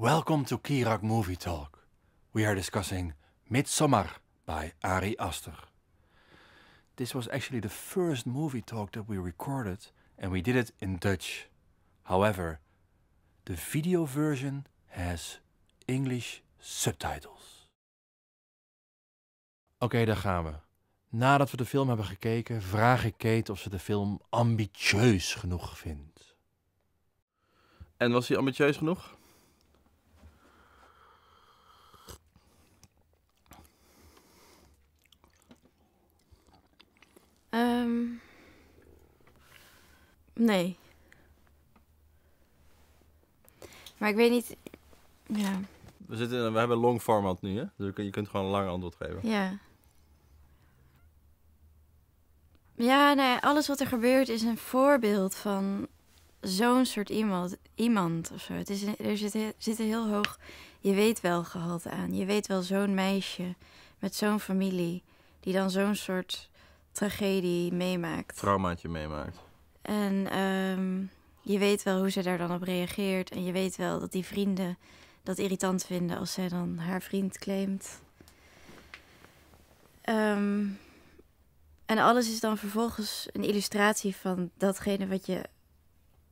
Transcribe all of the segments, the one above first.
Welcome to Kirak Movie Talk. We are discussing Midsommar by Ari Aster. This was actually the first movie talk that we recorded, and we did it in Dutch. However, the video version has English subtitles. Oké, daar gaan we. Nadat we de film hebben gekeken, vraag ik Kate of ze de film ambitieus genoeg vindt. En was hij ambitieus genoeg? Ehm, nee. Maar ik weet niet. Ja. We, zitten, we hebben long format nu, hè? Dus je kunt gewoon een lang antwoord geven. Ja. Ja, nee. alles wat er gebeurt is een voorbeeld van zo'n soort iemand, iemand of zo. Het is, er zit, zit een heel hoog je weet wel gehalte aan. Je weet wel zo'n meisje met zo'n familie die dan zo'n soort tragedie meemaakt. Traumaatje meemaakt. En ehm, je weet wel hoe ze daar dan op reageert. En je weet wel dat die vrienden dat irritant vinden als zij dan haar vriend claimt. Ehm, en alles is dan vervolgens een illustratie van datgene wat je,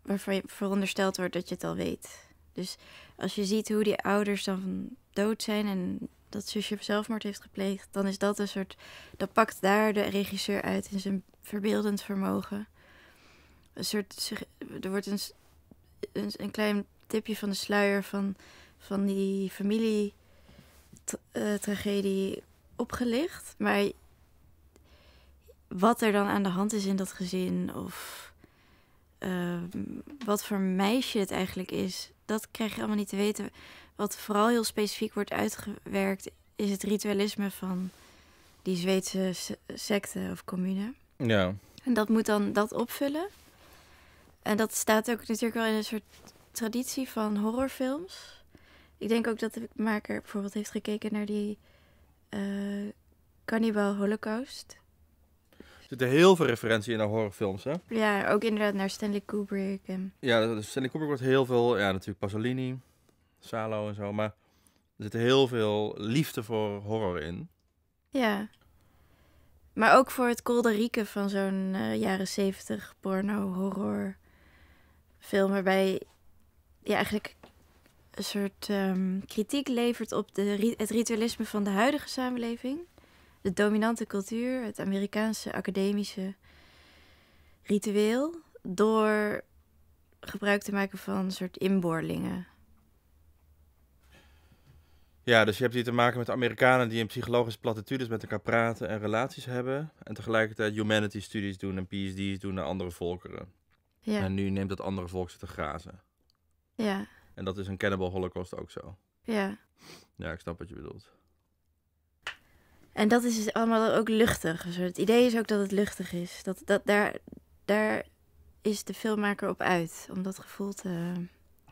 waarvan je verondersteld wordt dat je het al weet. Dus als je ziet hoe die ouders dan dood zijn en dat zusje zelfmoord heeft gepleegd, dan is dat een soort. Dan pakt daar de regisseur uit in zijn verbeeldend vermogen. Een soort. Er wordt een, een, een klein tipje van de sluier van, van die familietragedie eh, opgelicht. Maar wat er dan aan de hand is in dat gezin of. Ehm, wat voor meisje het eigenlijk is, dat krijg je allemaal niet te weten. Wat vooral heel specifiek wordt uitgewerkt, is het ritualisme van die Zweedse secte of commune. Ja. En dat moet dan dat opvullen. En dat staat ook natuurlijk wel in een soort traditie van horrorfilms. Ik denk ook dat de maker bijvoorbeeld heeft gekeken naar die uh, Cannibal Holocaust. Er zitten heel veel referenties in naar horrorfilms, hè? Ja, ook inderdaad naar Stanley Kubrick. En... Ja, Stanley Kubrick wordt heel veel. Ja, natuurlijk Pasolini. Salo en zo. Maar er zit heel veel liefde voor horror in. Ja. Maar ook voor het kolderieken van zo'n eh, jaren zeventig porno-horror film. Waarbij je eigenlijk een soort ehm, kritiek levert op de, het ritualisme van de huidige samenleving. De dominante cultuur, het Amerikaanse academische ritueel. Door gebruik te maken van een soort inboorlingen. Ja, dus je hebt hier te maken met Amerikanen die in psychologische platitudes met elkaar praten en relaties hebben. En tegelijkertijd humanity studies doen en PhD's doen naar andere volkeren. Ja. En nu neemt dat andere volk ze te grazen. Ja. En dat is een cannibal holocaust ook zo. Ja. Ja, ik snap wat je bedoelt. En dat is dus allemaal ook luchtig. Het idee is ook dat het luchtig is. Dat, dat, daar, daar is de filmmaker op uit. Om dat gevoel te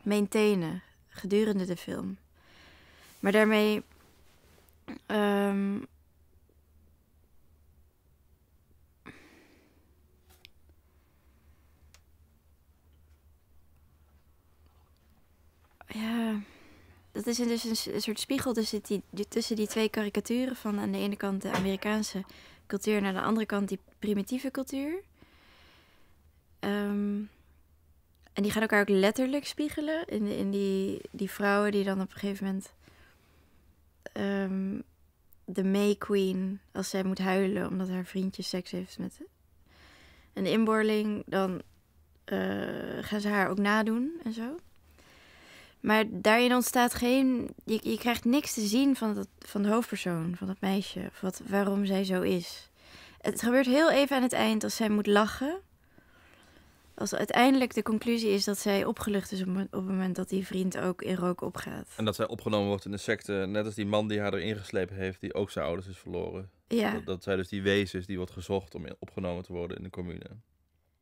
maintainen gedurende de film. Maar daarmee. Ehm, ja. Dat is dus een soort spiegel tussen die, tussen die twee karikaturen. Van aan de ene kant de Amerikaanse cultuur en aan de andere kant die primitieve cultuur. Ehm, en die gaan elkaar ook letterlijk spiegelen. In, in die, die vrouwen die dan op een gegeven moment Ehm, de May Queen, als zij moet huilen omdat haar vriendje seks heeft met een inborling, dan eh, gaan ze haar ook nadoen en zo. Maar daarin ontstaat geen. Je, je krijgt niks te zien van, dat, van de hoofdpersoon, van dat meisje. Of wat, waarom zij zo is. Het gebeurt heel even aan het eind als zij moet lachen als uiteindelijk de conclusie is dat zij opgelucht is op, het moment dat die vriend ook in rook opgaat. En dat zij opgenomen wordt in de secte, net als die man die haar erin geslepen heeft, die ook zijn ouders is verloren. Ja. Dat, zij dus die wezen is die wordt gezocht om opgenomen te worden in de commune.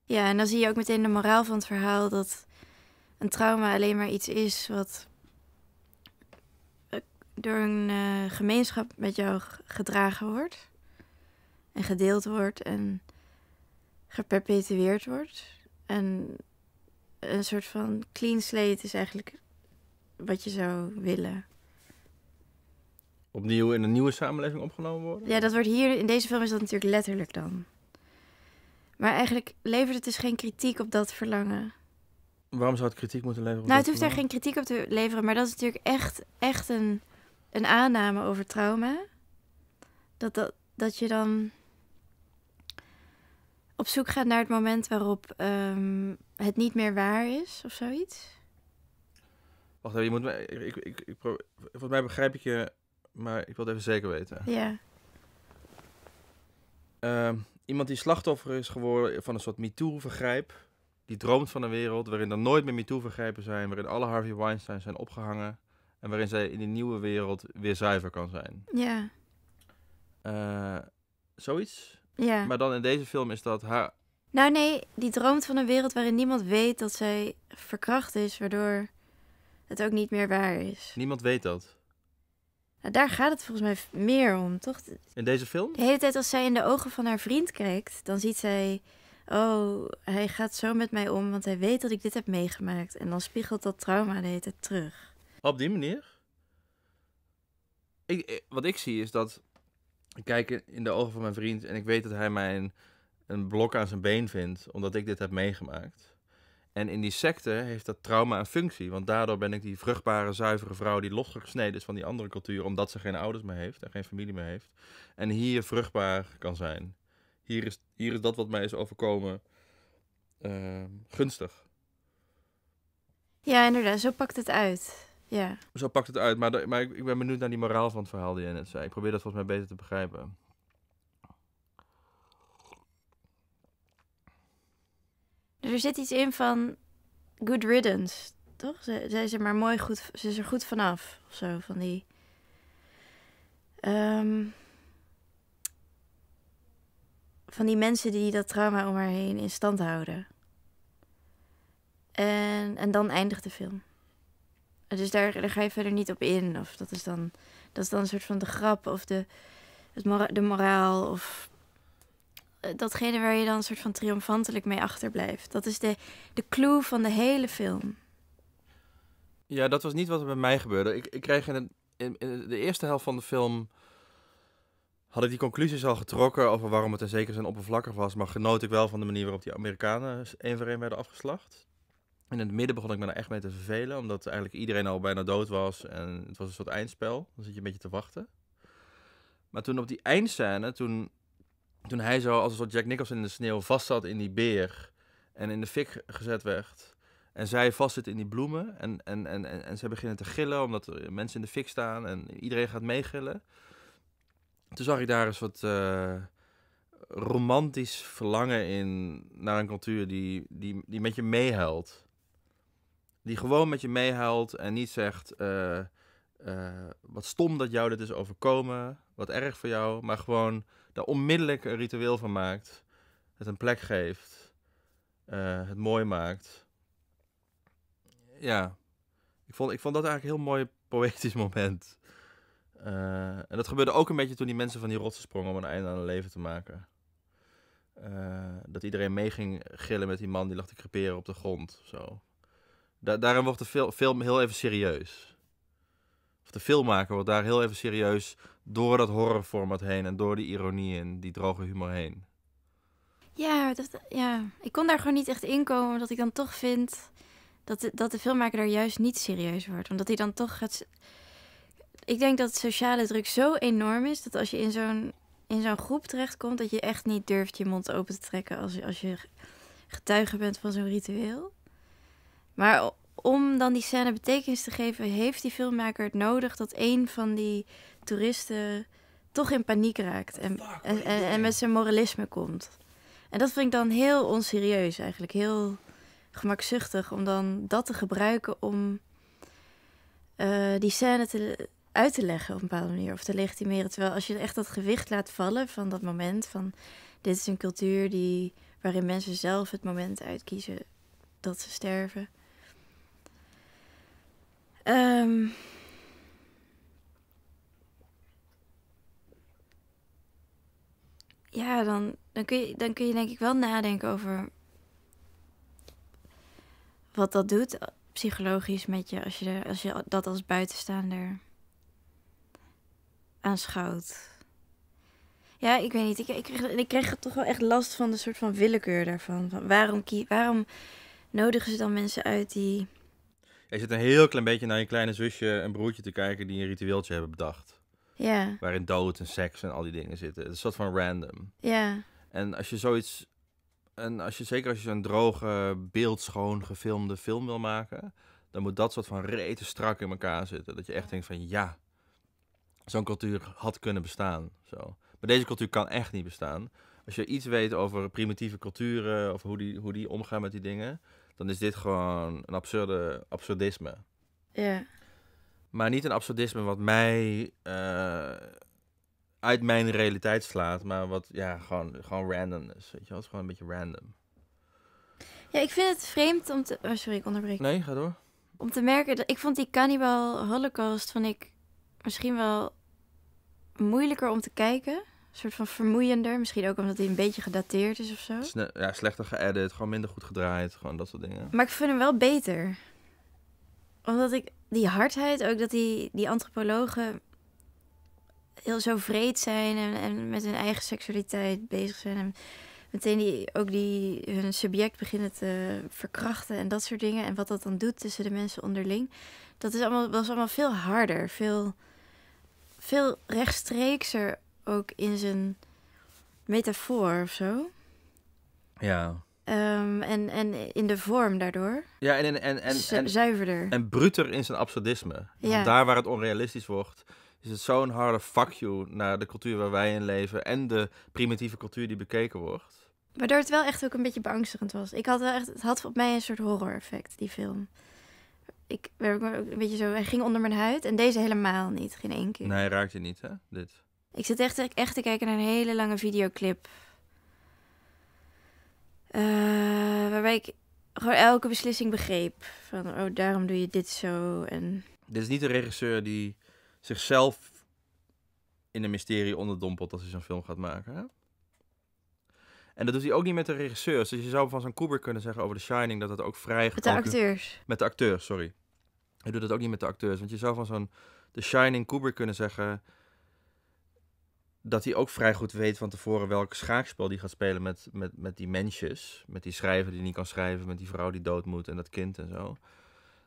Ja, en dan zie je ook meteen de moraal van het verhaal dat een trauma alleen maar iets is wat eh, door een eh, gemeenschap met jou gedragen wordt en gedeeld wordt en geperpetueerd wordt een, een soort van clean slate is eigenlijk wat je zou willen. Opnieuw in een nieuwe samenleving opgenomen worden? Ja, dat wordt hier, in deze film is dat natuurlijk letterlijk dan. Maar eigenlijk levert het dus geen kritiek op dat verlangen. Waarom zou het kritiek moeten leveren? Nou, het hoeft daar geen kritiek op te leveren, maar dat is natuurlijk echt, echt een, een aanname over trauma. Dat, dat, dat je dan op zoek gaat naar het moment waarop ehm, het niet meer waar is of zoiets? Wacht even, je moet me. ik, ik, ik, volgens mij begrijp ik je, maar ik wil het even zeker weten. Ja. Ehm, iemand die slachtoffer is geworden van een soort MeToo-vergrijp, die droomt van een wereld waarin er nooit meer MeToo-vergrijpen zijn, waarin alle Harvey Weinstein zijn opgehangen en waarin zij in die nieuwe wereld weer zuiver kan zijn. Ja. Eh, zoiets? Ja. Maar dan in deze film is dat haar. Nou nee, die droomt van een wereld waarin niemand weet dat zij verkracht is, waardoor het ook niet meer waar is. Niemand weet dat. Nou, daar gaat het volgens mij meer om, toch? In deze film? De hele tijd als zij in de ogen van haar vriend kijkt, dan ziet zij... Oh, hij gaat zo met mij om, want hij weet dat ik dit heb meegemaakt. En dan spiegelt dat trauma de terug. Op die manier? Ik, wat ik zie is dat ik kijk in de ogen van mijn vriend en ik weet dat hij mij een, een blok aan zijn been vindt, omdat ik dit heb meegemaakt. En in die secte heeft dat trauma een functie, want daardoor ben ik die vruchtbare, zuivere vrouw die losgesneden is van die andere cultuur, omdat ze geen ouders meer heeft en geen familie meer heeft. En hier vruchtbaar kan zijn. Hier is, hier is dat wat mij is overkomen ehm, gunstig. Ja, inderdaad, zo pakt het uit. Ja. Zo pakt het uit. Maar, maar ik, ik, ben benieuwd naar die moraal van het verhaal die je net zei. Ik probeer dat volgens mij beter te begrijpen. Dus er zit iets in van good riddance, toch? Zij, zijn is er maar mooi goed, ze is er goed vanaf, of zo, van die... Ehm, van die mensen die dat trauma om haar heen in stand houden. En, en dan eindigt de film. Dus daar, ga je verder niet op in. Of dat is dan, dat is dan een soort van de grap of de, het de moraal. Of eh, datgene waar je dan een soort van triomfantelijk mee achterblijft. Dat is de, de clue van de hele film. Ja, dat was niet wat er bij mij gebeurde. Ik, ik kreeg in, in, de eerste helft van de film had ik die conclusies al getrokken over waarom het in zeker zijn oppervlakkig was, maar genoot ik wel van de manier waarop die Amerikanen één voor één werden afgeslacht in het midden begon ik me daar echt mee te vervelen, omdat eigenlijk iedereen al bijna dood was en het was een soort eindspel. Dan zit je een beetje te wachten. Maar toen op die eindscène, toen, toen hij zo als een soort Jack Nicholson in de sneeuw vast zat in die beer en in de fik gezet werd. En zij vastzit in die bloemen en, en, en, en, en beginnen te gillen omdat er mensen in de fik staan en iedereen gaat meegillen. Toen zag ik daar een soort uh, romantisch verlangen in naar een cultuur die, die, die met je meehuilt. Die gewoon met je meehuilt en niet zegt: eh, eh, wat stom dat jou dit is overkomen, wat erg voor jou, maar gewoon daar onmiddellijk een ritueel van maakt, het een plek geeft, eh, het mooi maakt. Ja, ik vond, ik vond dat eigenlijk een heel mooi poëtisch moment. en dat gebeurde ook een beetje toen die mensen van die rotsen sprongen om een einde aan hun leven te maken. dat iedereen mee ging gillen met die man die lag te creperen op de grond. Zo daarom wordt de film heel even serieus. Of de filmmaker wordt daar heel even serieus door dat horrorformat heen en door die ironie en die droge humor heen. Ja, dat, ja, ik kon daar gewoon niet echt in komen, omdat ik dan toch vind dat de, dat de filmmaker daar juist niet serieus wordt. Omdat hij dan toch gaat. Ik denk dat sociale druk zo enorm is dat als je in zo'n in zo'n groep terechtkomt, dat je echt niet durft je mond open te trekken als, als je getuige bent van zo'n ritueel. Maar om dan die scène betekenis te geven, heeft die filmmaker het nodig dat een van die toeristen toch in paniek raakt en, en, en, met zijn moralisme komt. En dat vind ik dan heel onserieus eigenlijk, heel gemakzuchtig om dan dat te gebruiken om eh, die scène te, uit te leggen op een bepaalde manier of te legitimeren. Terwijl als je echt dat gewicht laat vallen van dat moment, van dit is een cultuur die, waarin mensen zelf het moment uitkiezen dat ze sterven Um... ja, dan, dan, kun je, dan kun je denk ik wel nadenken over wat dat doet eh, psychologisch met je als je, als je dat als buitenstaander aanschouwt. Ja, ik weet niet. Ik, ik, kreeg, ik kreeg toch wel echt last van de soort van willekeur daarvan. Van waarom, waarom nodigen ze dan mensen uit die je zit een heel klein beetje naar je kleine zusje en broertje te kijken die een ritueeltje hebben bedacht. Ja. Waarin dood en seks en al die dingen zitten. Het is een soort van random. Ja. En als je zoiets. En als je, zeker als je zo'n droge, beeldschoon gefilmde film wil maken, dan moet dat soort van reten strak in elkaar zitten. Dat je echt denkt van ja, zo'n cultuur had kunnen bestaan. Zo. Maar deze cultuur kan echt niet bestaan. Als je iets weet over primitieve culturen of hoe die, hoe die omgaan met die dingen, dan is dit gewoon een absurde absurdisme. Ja. Maar niet een absurdisme wat mij eh, uit mijn realiteit slaat, maar wat ja, gewoon, gewoon random is. Weet je het is gewoon een beetje random. Ja, ik vind het vreemd om te. Oh, sorry, ik onderbreek. Nee, ga door. Om te merken dat ik vond die Cannibal Holocaust vond ik misschien wel moeilijker om te kijken. Een soort van vermoeiender. Misschien ook omdat hij een beetje gedateerd is of zo. ja, slechter geëdit, gewoon minder goed gedraaid, gewoon dat soort dingen. Maar ik vind hem wel beter. Omdat ik die hardheid, ook dat die, die antropologen heel zo vreed zijn en, en met hun eigen seksualiteit bezig zijn. En meteen die, ook die hun subject beginnen te verkrachten en dat soort dingen. En wat dat dan doet tussen de mensen onderling. Dat is allemaal, was allemaal veel harder, veel, veel rechtstreekser ook in zijn metafoor of zo. Ja. Ehm, en, en in de vorm daardoor. Ja, en, en, en, en, zuiverder. En bruter in zijn absurdisme. Ja. daar waar het onrealistisch wordt, is het zo'n harde fuck you naar de cultuur waar wij in leven en de primitieve cultuur die bekeken wordt. Waardoor het wel echt ook een beetje beangstigend was. Ik had wel echt, het had op mij een soort horror-effect, die film. Ik een beetje zo, hij ging onder mijn huid en deze helemaal niet, geen één keer. Nee, raakt je niet, hè? Dit. Ik zit echt, echt te kijken naar een hele lange videoclip. Eh, waarbij ik gewoon elke beslissing begreep. Van, oh, daarom doe je dit zo. En... Dit is niet een regisseur die zichzelf in een mysterie onderdompelt als hij zo'n film gaat maken. En dat doet hij ook niet met de regisseurs. Dus je zou van zo'n Kubrick kunnen zeggen over The Shining dat dat ook vrij... Met de acteurs. Met de acteurs, sorry. Hij doet dat ook niet met de acteurs. Want je zou van zo'n The Shining Kubrick kunnen zeggen dat hij ook vrij goed weet van tevoren welk schaakspel die gaat spelen met, met, met die mensjes. Met die schrijver die niet kan schrijven, met die vrouw die dood moet en dat kind en zo.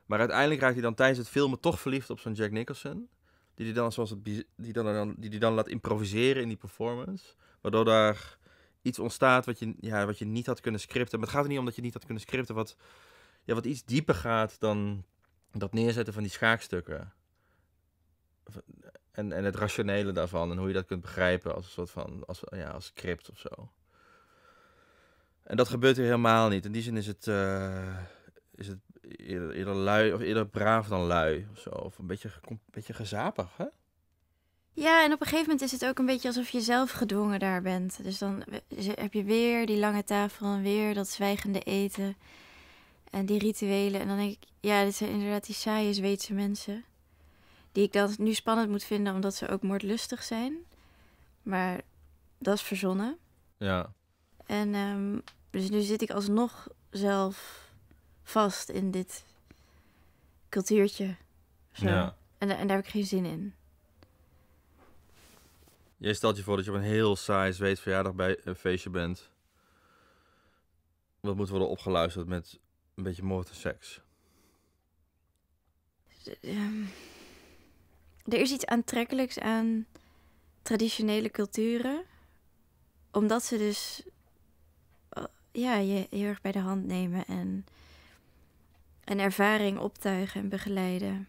Maar uiteindelijk raakt hij dan tijdens het filmen toch verliefd op zo'n Jack Nicholson. Die hij dan, zoals die dan, die die dan laat improviseren in die performance. Waardoor daar iets ontstaat wat je, ja, wat je niet had kunnen scripten. Maar het gaat er niet om dat je niet had kunnen scripten. Wat, ja, wat iets dieper gaat dan dat neerzetten van die schaakstukken. En, en het rationele daarvan en hoe je dat kunt begrijpen als een soort van, als, ja, als script of zo. En dat gebeurt er helemaal niet. In die zin is het, eh, is het eerder, lui, of eerder braaf dan lui of Of een beetje, een beetje gezapig, hè? Ja, en op een gegeven moment is het ook een beetje alsof je zelf gedwongen daar bent. Dus dan heb je weer die lange tafel en weer dat zwijgende eten en die rituelen. En dan denk ik, ja, dit zijn inderdaad die saaie Zweedse mensen die ik dan nu spannend moet vinden omdat ze ook moordlustig zijn. Maar dat is verzonnen. Ja. En ehm, dus nu zit ik alsnog zelf vast in dit cultuurtje. Zo. Ja. En, en daar heb ik geen zin in. Jij stelt je voor dat je op een heel saai zweetverjaardag bij een feestje bent. Wat moet worden opgeluisterd met een beetje moord en seks. Um er is iets aantrekkelijks aan traditionele culturen. Omdat ze dus eh, ja, je heel erg bij de hand nemen en een ervaring optuigen en begeleiden.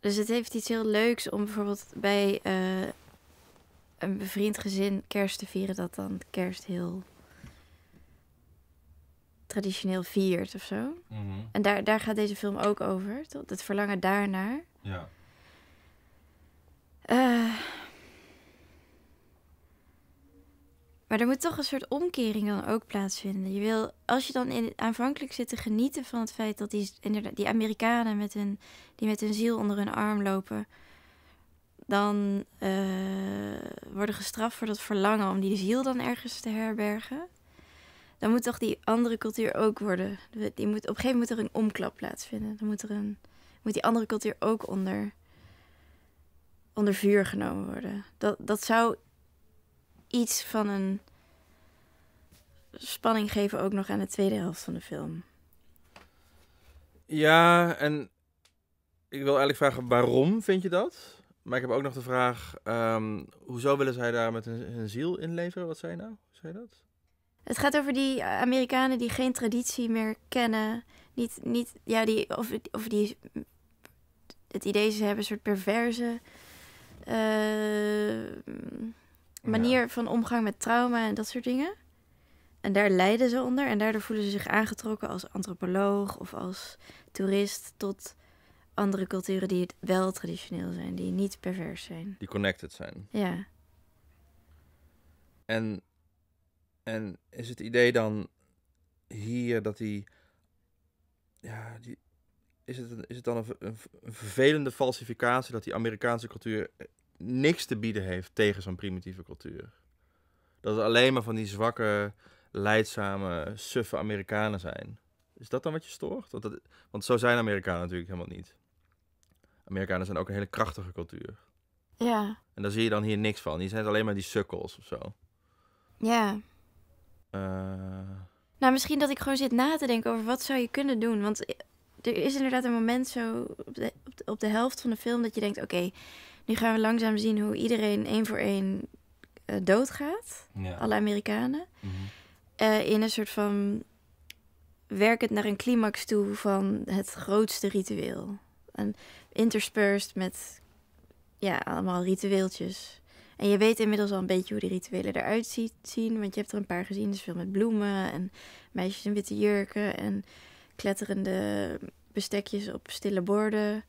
Dus het heeft iets heel leuks om bijvoorbeeld bij eh, een bevriend gezin kerst te vieren, dat dan kerst heel traditioneel viert of zo. Mhm. En daar, daar gaat deze film ook over. Tot het verlangen daarnaar. Ja. Eh. maar er moet toch een soort omkering dan ook plaatsvinden. Je wil, als je dan in, aanvankelijk zit te genieten van het feit dat die, die Amerikanen met hun, die met hun ziel onder hun arm lopen, dan eh, worden gestraft voor dat verlangen om die ziel dan ergens te herbergen dan moet toch die andere cultuur ook worden. Die moet, op een gegeven moment moet er een omklap plaatsvinden. Dan moet, er een, moet die andere cultuur ook onder, onder vuur genomen worden. Dat, dat zou iets van een spanning geven ook nog aan de tweede helft van de film. Ja, en ik wil eigenlijk vragen waarom vind je dat? Maar ik heb ook nog de vraag, ehm, hoezo willen zij daar met hun, ziel inleveren? Wat zei je nou? Zei dat? Het gaat over die Amerikanen die geen traditie meer kennen. Niet, niet, ja, die, of, of die het idee ze hebben, een soort perverse eh, manier van omgang met trauma en dat soort dingen. En daar lijden ze onder en daardoor voelen ze zich aangetrokken als antropoloog of als toerist tot andere culturen die het wel traditioneel zijn, die niet pervers zijn. Die connected zijn. Ja. En en is het idee dan hier dat die. Ja, die, is, het, is het dan een, vervelende falsificatie dat die Amerikaanse cultuur eh, niks te bieden heeft tegen zo'n primitieve cultuur? Dat het alleen maar van die zwakke, leidzame, suffe Amerikanen zijn. Is dat dan wat je stoort? Want, dat, want zo zijn Amerikanen natuurlijk helemaal niet. Amerikanen zijn ook een hele krachtige cultuur. Ja. En daar zie je dan hier niks van. Die zijn alleen maar die sukkels of zo. Ja. Eh, nou, misschien dat ik gewoon zit na te denken over wat zou je kunnen doen. Want er is inderdaad een moment zo op de, op de, helft van de film dat je denkt: oké, nu gaan we langzaam zien hoe iedereen één voor één uh, doodgaat. Alle Amerikanen. Mhm. Eh, in een soort van werkend naar een climax toe van het grootste ritueel. En interspersed met ja, allemaal ritueeltjes. En je weet inmiddels al een beetje hoe die rituelen eruit zien. Want je hebt er een paar gezien. Dus veel met bloemen en meisjes in witte jurken en kletterende bestekjes op stille borden.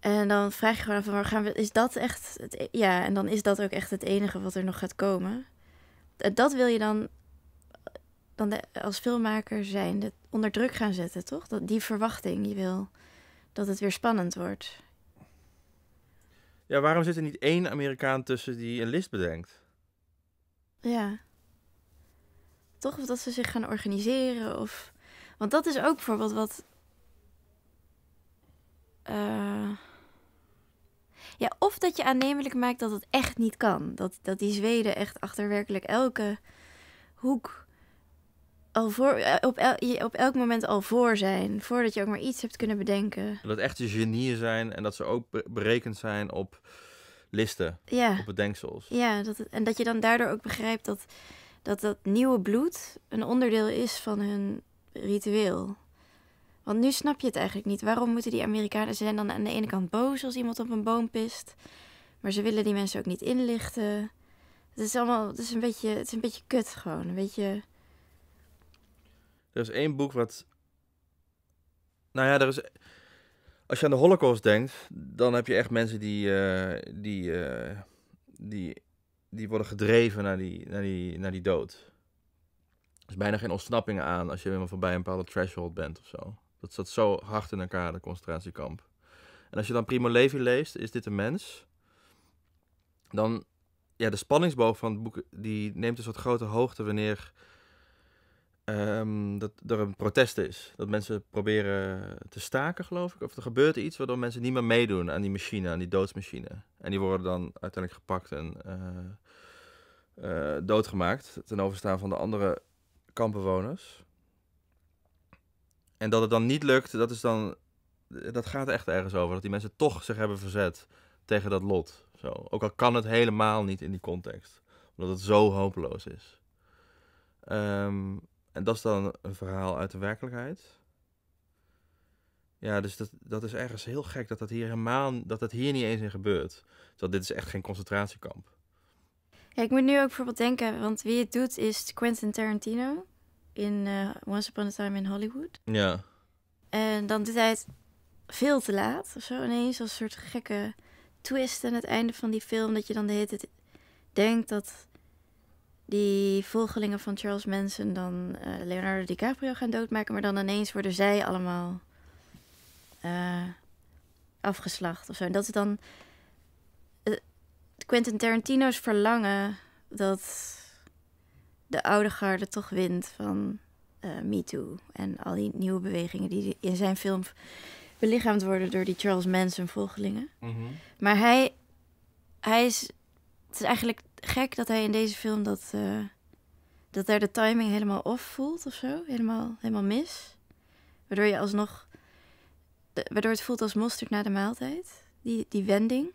En dan vraag je gewoon van, gaan we, is dat echt het, e-, ja, en dan is dat ook echt het enige wat er nog gaat komen. Dat wil je dan, dan als filmmaker zijn, onder druk gaan zetten, toch? Dat, die verwachting, je wil dat het weer spannend wordt. Ja, waarom zit er niet één Amerikaan tussen die een list bedenkt? Ja. Toch of dat ze zich gaan organiseren of... Want dat is ook bijvoorbeeld wat... Uh... Ja, of dat je aannemelijk maakt dat het echt niet kan. Dat, dat die Zweden echt achter werkelijk elke hoek al voor, eh, op, op elk moment al voor zijn. Voordat je ook maar iets hebt kunnen bedenken. Dat echte genieën zijn en dat ze ook berekend zijn op listen, ja. op bedenksels. Ja, dat en dat je dan daardoor ook begrijpt dat, dat dat nieuwe bloed een onderdeel is van hun ritueel. Want nu snap je het eigenlijk niet. Waarom moeten die Amerikanen... zijn dan aan de ene kant boos als iemand op een boom pist. Maar ze willen die mensen ook niet inlichten. Het is allemaal... Het is een beetje, het is een beetje kut gewoon. Een beetje er is één boek wat. Nou ja, er is. Als je aan de Holocaust denkt, dan heb je echt mensen die. Eh, die, eh, die, die worden gedreven naar die, naar die, naar die dood. Er is bijna geen ontsnappingen aan als je helemaal voorbij een bepaalde threshold bent of zo. Dat zat zo hard in elkaar, de concentratiekamp. En als je dan Primo Levi leest, is dit een mens? Dan, ja, de spanningsboog van het boek, die neemt een soort grote hoogte wanneer Ehm, dat er een protest is. Dat mensen proberen te staken, geloof ik. Of er gebeurt iets waardoor mensen niet meer meedoen aan die machine, aan die doodsmachine. En die worden dan uiteindelijk gepakt en eh, eh, doodgemaakt ten overstaan van de andere kampbewoners. En dat het dan niet lukt, dat is dan. Dat gaat echt ergens over. Dat die mensen toch zich hebben verzet tegen dat lot. Zo. Ook al kan het helemaal niet in die context. Omdat het zo hopeloos is. Um, en dat is dan een verhaal uit de werkelijkheid. Ja, dus dat, dat is ergens heel gek dat dat hier helemaal dat dat hier niet eens in gebeurt. Dat dit is echt geen concentratiekamp. Ja, ik moet nu ook bijvoorbeeld denken, want wie het doet is Quentin Tarantino in eh, Once Upon a Time in Hollywood. Ja. En dan doet hij veel te laat of zo ineens als een soort gekke twist aan het einde van die film dat je dan de hele tijd denkt dat die volgelingen van Charles Manson dan eh, Leonardo DiCaprio gaan doodmaken. Maar dan ineens worden zij allemaal eh, afgeslacht of zo. En dat is dan eh, Quentin Tarantino's verlangen dat de oude garde toch wint van Me Too. En al die nieuwe bewegingen die in zijn film belichaamd worden door die Charles Manson volgelingen. Mhm. Maar hij, hij is, het is eigenlijk gek dat hij in deze film dat, uh, dat daar de timing helemaal off voelt of zo. Helemaal, helemaal mis. Waardoor je alsnog. waardoor het voelt als mosterd na de maaltijd. Die, die wending.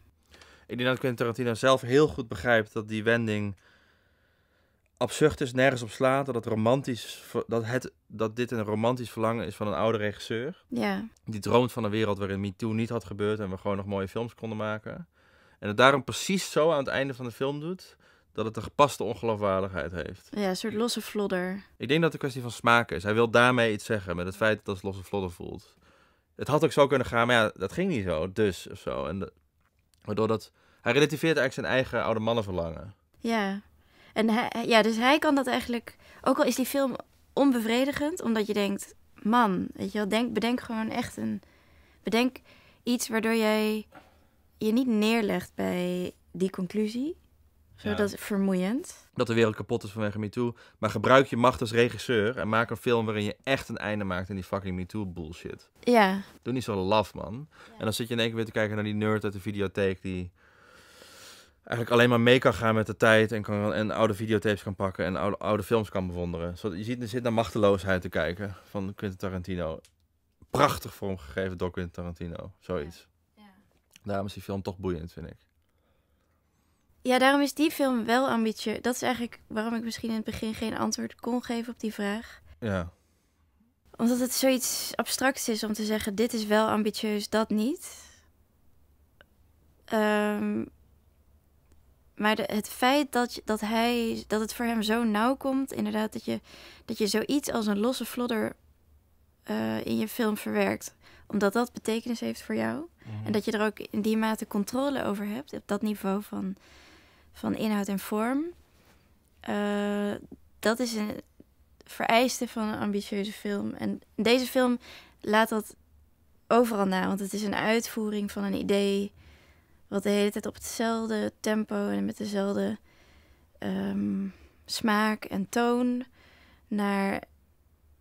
Ik denk dat Quentin Tarantino zelf heel goed begrijpt dat die wending absurd is, nergens op slaat. Dat, het romantisch, dat, het, dat dit een romantisch verlangen is van een oude regisseur. Ja. Die droomt van een wereld waarin MeToo niet had gebeurd en we gewoon nog mooie films konden maken. En het daarom precies zo aan het einde van de film doet dat het een gepaste ongeloofwaardigheid heeft. Ja, een soort losse vlodder. Ik denk dat het een kwestie van smaak is. Hij wil daarmee iets zeggen, met het feit dat het als losse vlodder voelt. Het had ook zo kunnen gaan, maar ja, dat ging niet zo, dus of zo. En waardoor dat... Hij relativeert eigenlijk zijn eigen oude mannenverlangen. Ja. En hij, ja, dus hij kan dat eigenlijk... Ook al is die film onbevredigend, omdat je denkt... Man, weet je wel, denk, bedenk gewoon echt een... Bedenk iets waardoor jij je niet neerlegt bij die conclusie dat is vermoeiend. Dat de wereld kapot is vanwege MeToo. Maar gebruik je macht als regisseur en maak een film waarin je echt een einde maakt aan die fucking MeToo bullshit. Ja. Doe niet zo laf, man. En dan zit je in één keer weer te kijken naar die nerd uit de videotheek die eigenlijk alleen maar mee kan gaan met de tijd en, kan, en oude videotapes kan pakken en oude, oude films kan bewonderen. Zo, je ziet, er zit naar machteloosheid te kijken van Quentin Tarantino. Prachtig vormgegeven door Quentin Tarantino, zoiets. Ja. Daarom is die film toch boeiend, vind ik. Ja, daarom is die film wel ambitieus. Dat is eigenlijk waarom ik misschien in het begin geen antwoord kon geven op die vraag. Ja. Omdat het zoiets abstracts is om te zeggen: dit is wel ambitieus, dat niet. Ehm, maar de, het feit dat, dat, hij, dat het voor hem zo nauw komt, inderdaad, dat je, dat je zoiets als een losse vlodder eh, in je film verwerkt, omdat dat betekenis heeft voor jou. Mhm. En dat je er ook in die mate controle over hebt, op dat niveau van van inhoud en vorm. Eh, dat is een vereiste van een ambitieuze film. En deze film laat dat overal na, want het is een uitvoering van een idee wat de hele tijd op hetzelfde tempo en met dezelfde ehm, smaak en toon naar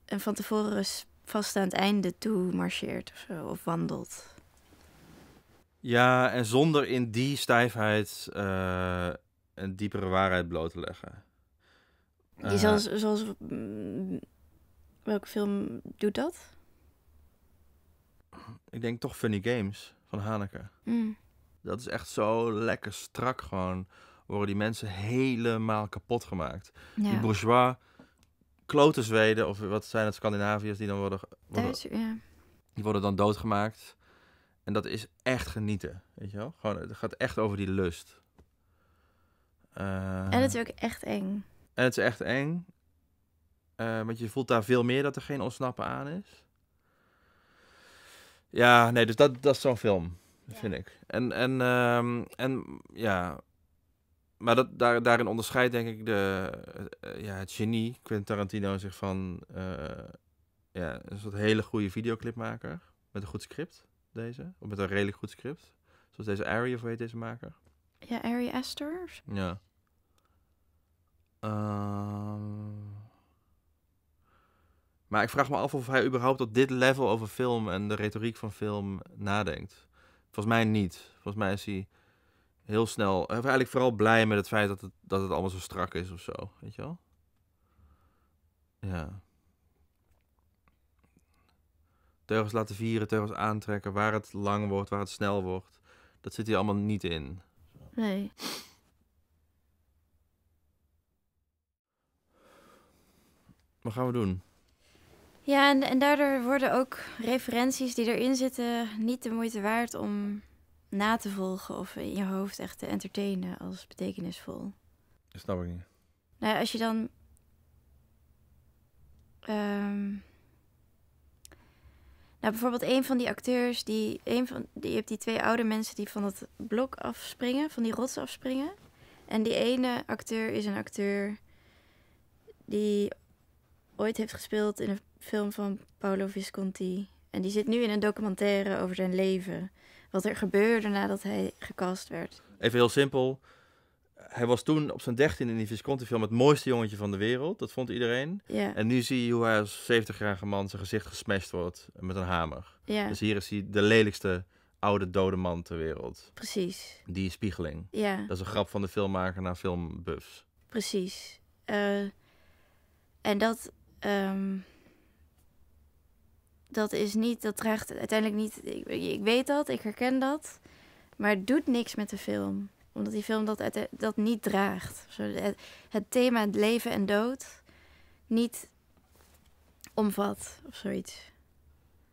een van tevoren vaststaand einde toe marcheert of, zo, of wandelt. Ja, en zonder in die stijfheid eh, een diepere waarheid bloot te leggen. Uh, zoals, mm, welke film doet dat? Ik denk toch Funny Games van Haneke. Mm. Dat is echt zo lekker strak gewoon. Worden die mensen helemaal kapot gemaakt. Die bourgeois, klote Zweden, of wat zijn het, Scandinaviërs die dan worden... worden ja. Die worden dan doodgemaakt. En dat is echt genieten, weet je wel? Gewoon, het gaat echt over die lust. Eh, en het is ook echt eng. En het is echt eng. Uh, want je voelt daar veel meer dat er geen ontsnappen aan is. Ja, nee, dus dat, dat is zo'n film, vind ik. En, en, ehm, en ja. Maar dat, daar, daarin onderscheidt denk ik de, eh, ja, het genie Quentin Tarantino zich van ja, een soort hele goede videoclipmaker met een goed script deze. Of met een redelijk goed script. Zoals deze Aria, of heet deze maker? Ja, Aria Esther. Ja. Ehm, maar ik vraag me af of hij überhaupt op dit level over film en de retoriek van film nadenkt. Volgens mij niet. Volgens mij is hij heel snel, eigenlijk vooral blij met het feit dat het, dat het allemaal zo strak is of zo. Weet je wel? Ja teugels laten vieren, teugels aantrekken, waar het lang wordt, waar het snel wordt. Dat zit hier allemaal niet in. Nee. Wat gaan we doen? Ja, en, en daardoor worden ook referenties die erin zitten niet de moeite waard om na te volgen of in je hoofd echt te entertainen als betekenisvol. Dat snap ik niet. Nou, als je dan. Ehm, nou, bijvoorbeeld een van die acteurs, die, een van, die, je hebt die twee oude mensen die van dat blok afspringen, van die rots afspringen. En die ene acteur is een acteur die ooit heeft gespeeld in een film van Paolo Visconti. En die zit nu in een documentaire over zijn leven. Wat er gebeurde nadat hij gecast werd. Even heel simpel hij was toen op zijn 13 in die Visconti-film het mooiste jongetje van de wereld. Dat vond iedereen. En nu zie je hoe hij als 70-jarige man zijn gezicht gesmashed wordt met een hamer. Dus hier is hij de lelijkste oude dode man ter wereld. Precies. Die spiegeling. Ja. Dat is een grap van de filmmaker naar filmbuffs. Precies. Eh, en dat, ehm, dat is niet, dat draagt uiteindelijk niet, ik, ik weet dat, ik herken dat, maar het doet niks met de film omdat die film dat, dat niet draagt. Het, het thema leven en dood niet omvat of zoiets.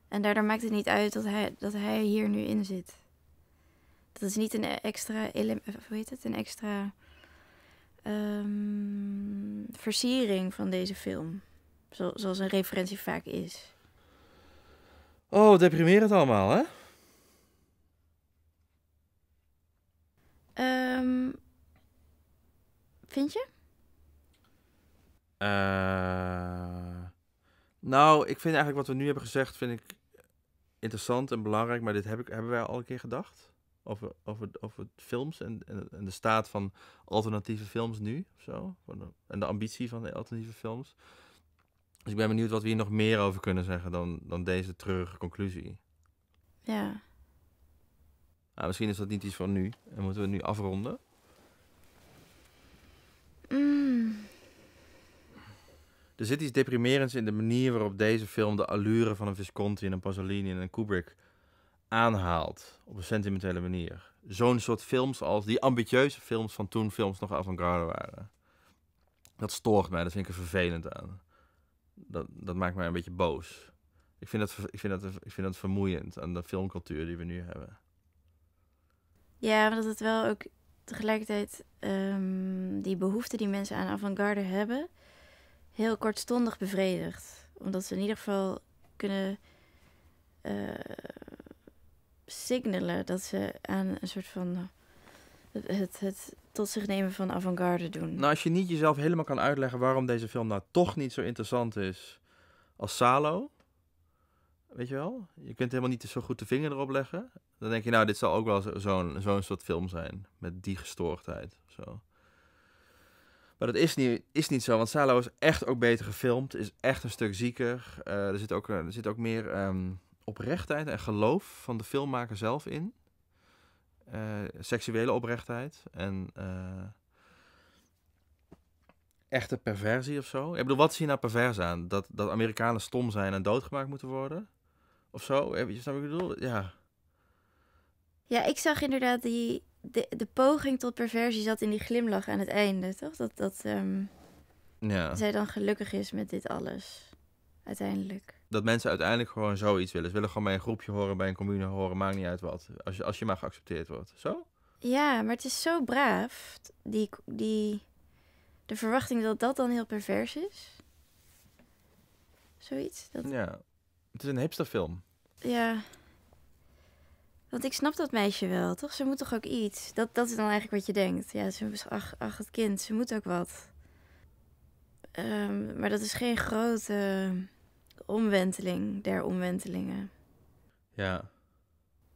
En daardoor maakt het niet uit dat hij, dat hij hier nu in zit. Dat is niet een extra element, eh, hoe heet het? Een extra ehm, versiering van deze film. Zo, zoals een referentie vaak is. Oh, deprimerend allemaal, hè? Um, vind je? Eh, nou, ik vind eigenlijk wat we nu hebben gezegd, vind ik interessant en belangrijk. Maar dit heb ik, hebben wij al een keer gedacht. Over, films en, en, de staat van alternatieve films nu. zo. En de ambitie van de alternatieve films. Dus ik ben benieuwd wat we hier nog meer over kunnen zeggen dan, dan deze treurige conclusie. Ja. Nou, misschien is dat niet iets van nu. En moeten we nu afronden? Mm. Er zit iets deprimerends in de manier waarop deze film de allure van een Visconti en een Pasolini en een Kubrick aanhaalt. Op een sentimentele manier. Zo'n soort films als die ambitieuze films van toen films nog avant-garde waren. Dat stoort mij, dat vind ik er vervelend aan. Dat, dat maakt mij een beetje boos. Ik vind, dat, ik, vind dat, ik vind dat vermoeiend aan de filmcultuur die we nu hebben. Ja, omdat het wel ook tegelijkertijd ehm, die behoefte die mensen aan avant-garde hebben, heel kortstondig bevredigt. Omdat ze in ieder geval kunnen uh, signalen dat ze aan een soort van het, het, het tot zich nemen van avant-garde doen. Nou, als je niet jezelf helemaal kan uitleggen waarom deze film nou toch niet zo interessant is als Salo, Weet je wel? Je kunt helemaal niet zo goed de vinger erop leggen. Dan denk je, nou, dit zal ook wel zo'n soort film zijn. Met die gestoordheid. Zo. Maar dat is niet, is niet zo, want Salo is echt ook beter gefilmd. Is echt een stuk zieker. Eh, er, zit ook, eh, er zit ook meer ehm, oprechtheid en geloof van de filmmaker zelf in. Eh, seksuele oprechtheid. En echte perversie of zo. Ik bedoel, wat zie je nou pervers aan? Dat, dat Amerikanen stom zijn en doodgemaakt moeten worden? Of zo, eh, wat snap ik bedoel? Ja. Ja, ik zag inderdaad die... De, poging tot perversie zat in die glimlach aan het einde, toch? Dat, dat um, ja. zij dan gelukkig is met dit alles, uiteindelijk. Dat mensen uiteindelijk gewoon zoiets willen. Ze willen gewoon bij een groepje horen, bij een commune horen, maakt niet uit wat. Als je, als je maar geaccepteerd wordt, zo? Ja, maar het is zo braaf, die, die, de verwachting dat dat dan heel pervers is. Zoiets. Dat... Ja, het is een hipsterfilm. Ja. Want ik snap dat meisje wel, toch? Ze moet toch ook iets? Dat, dat is dan eigenlijk wat je denkt. Ja, ze is ach, het kind, ze moet ook wat. Ehm, maar dat is geen grote omwenteling der omwentelingen. Ja.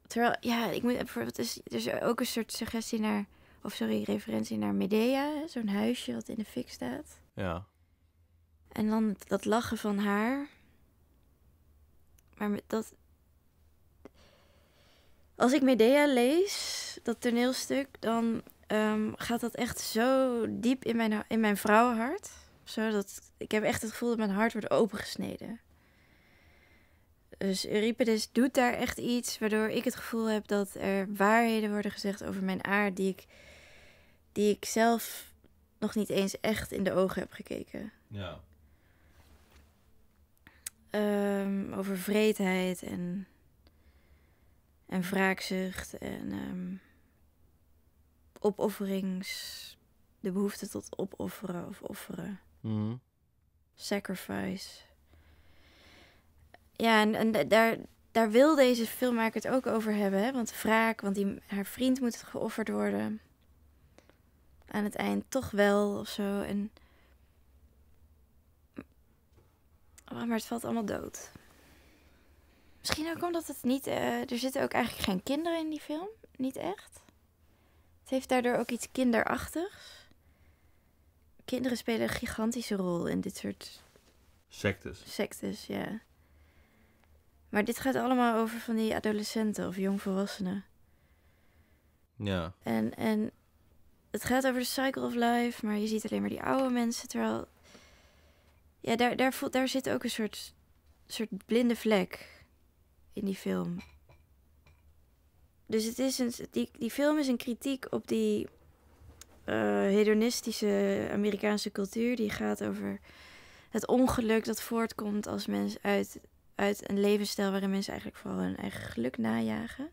Terwijl, ja, ik moet bijvoorbeeld, er is, dus, dus er ook een soort suggestie naar, of sorry, referentie naar Medea, zo'n huisje wat in de fik staat. Ja. En dan dat lachen van haar. Maar dat. Als ik Medea lees, dat toneelstuk, dan ehm, gaat dat echt zo diep in mijn, in mijn vrouwenhart. Zo dat, ik heb echt het gevoel dat mijn hart wordt opengesneden. Dus Euripides doet daar echt iets waardoor ik het gevoel heb dat er waarheden worden gezegd over mijn aard die ik, die ik zelf nog niet eens echt in de ogen heb gekeken. Ja. Ehm, over vreedheid en, en wraakzucht en ehm, opofferings. De behoefte tot opofferen of offeren. Mhm. Sacrifice. Ja, en, en daar, daar wil deze filmmaker het ook over hebben. Hè? Want wraak, want die, haar vriend moet geofferd worden. Aan het eind toch wel of zo. En Oh, maar het valt allemaal dood. Misschien ook omdat het niet. Eh, er zitten ook eigenlijk geen kinderen in die film. Niet echt. Het heeft daardoor ook iets kinderachtigs. Kinderen spelen een gigantische rol in dit soort. Sectes. Sectes, ja. Maar dit gaat allemaal over van die adolescenten of jongvolwassenen. Ja. En, en het gaat over de cycle of life, maar je ziet alleen maar die oude mensen. Terwijl ja, daar, daar, daar zit ook een soort, soort blinde vlek in die film. Dus het is een, die, die film is een kritiek op die eh, hedonistische Amerikaanse cultuur. Die gaat over het ongeluk dat voortkomt als mensen uit, uit een levensstijl waarin mensen eigenlijk vooral hun eigen geluk najagen.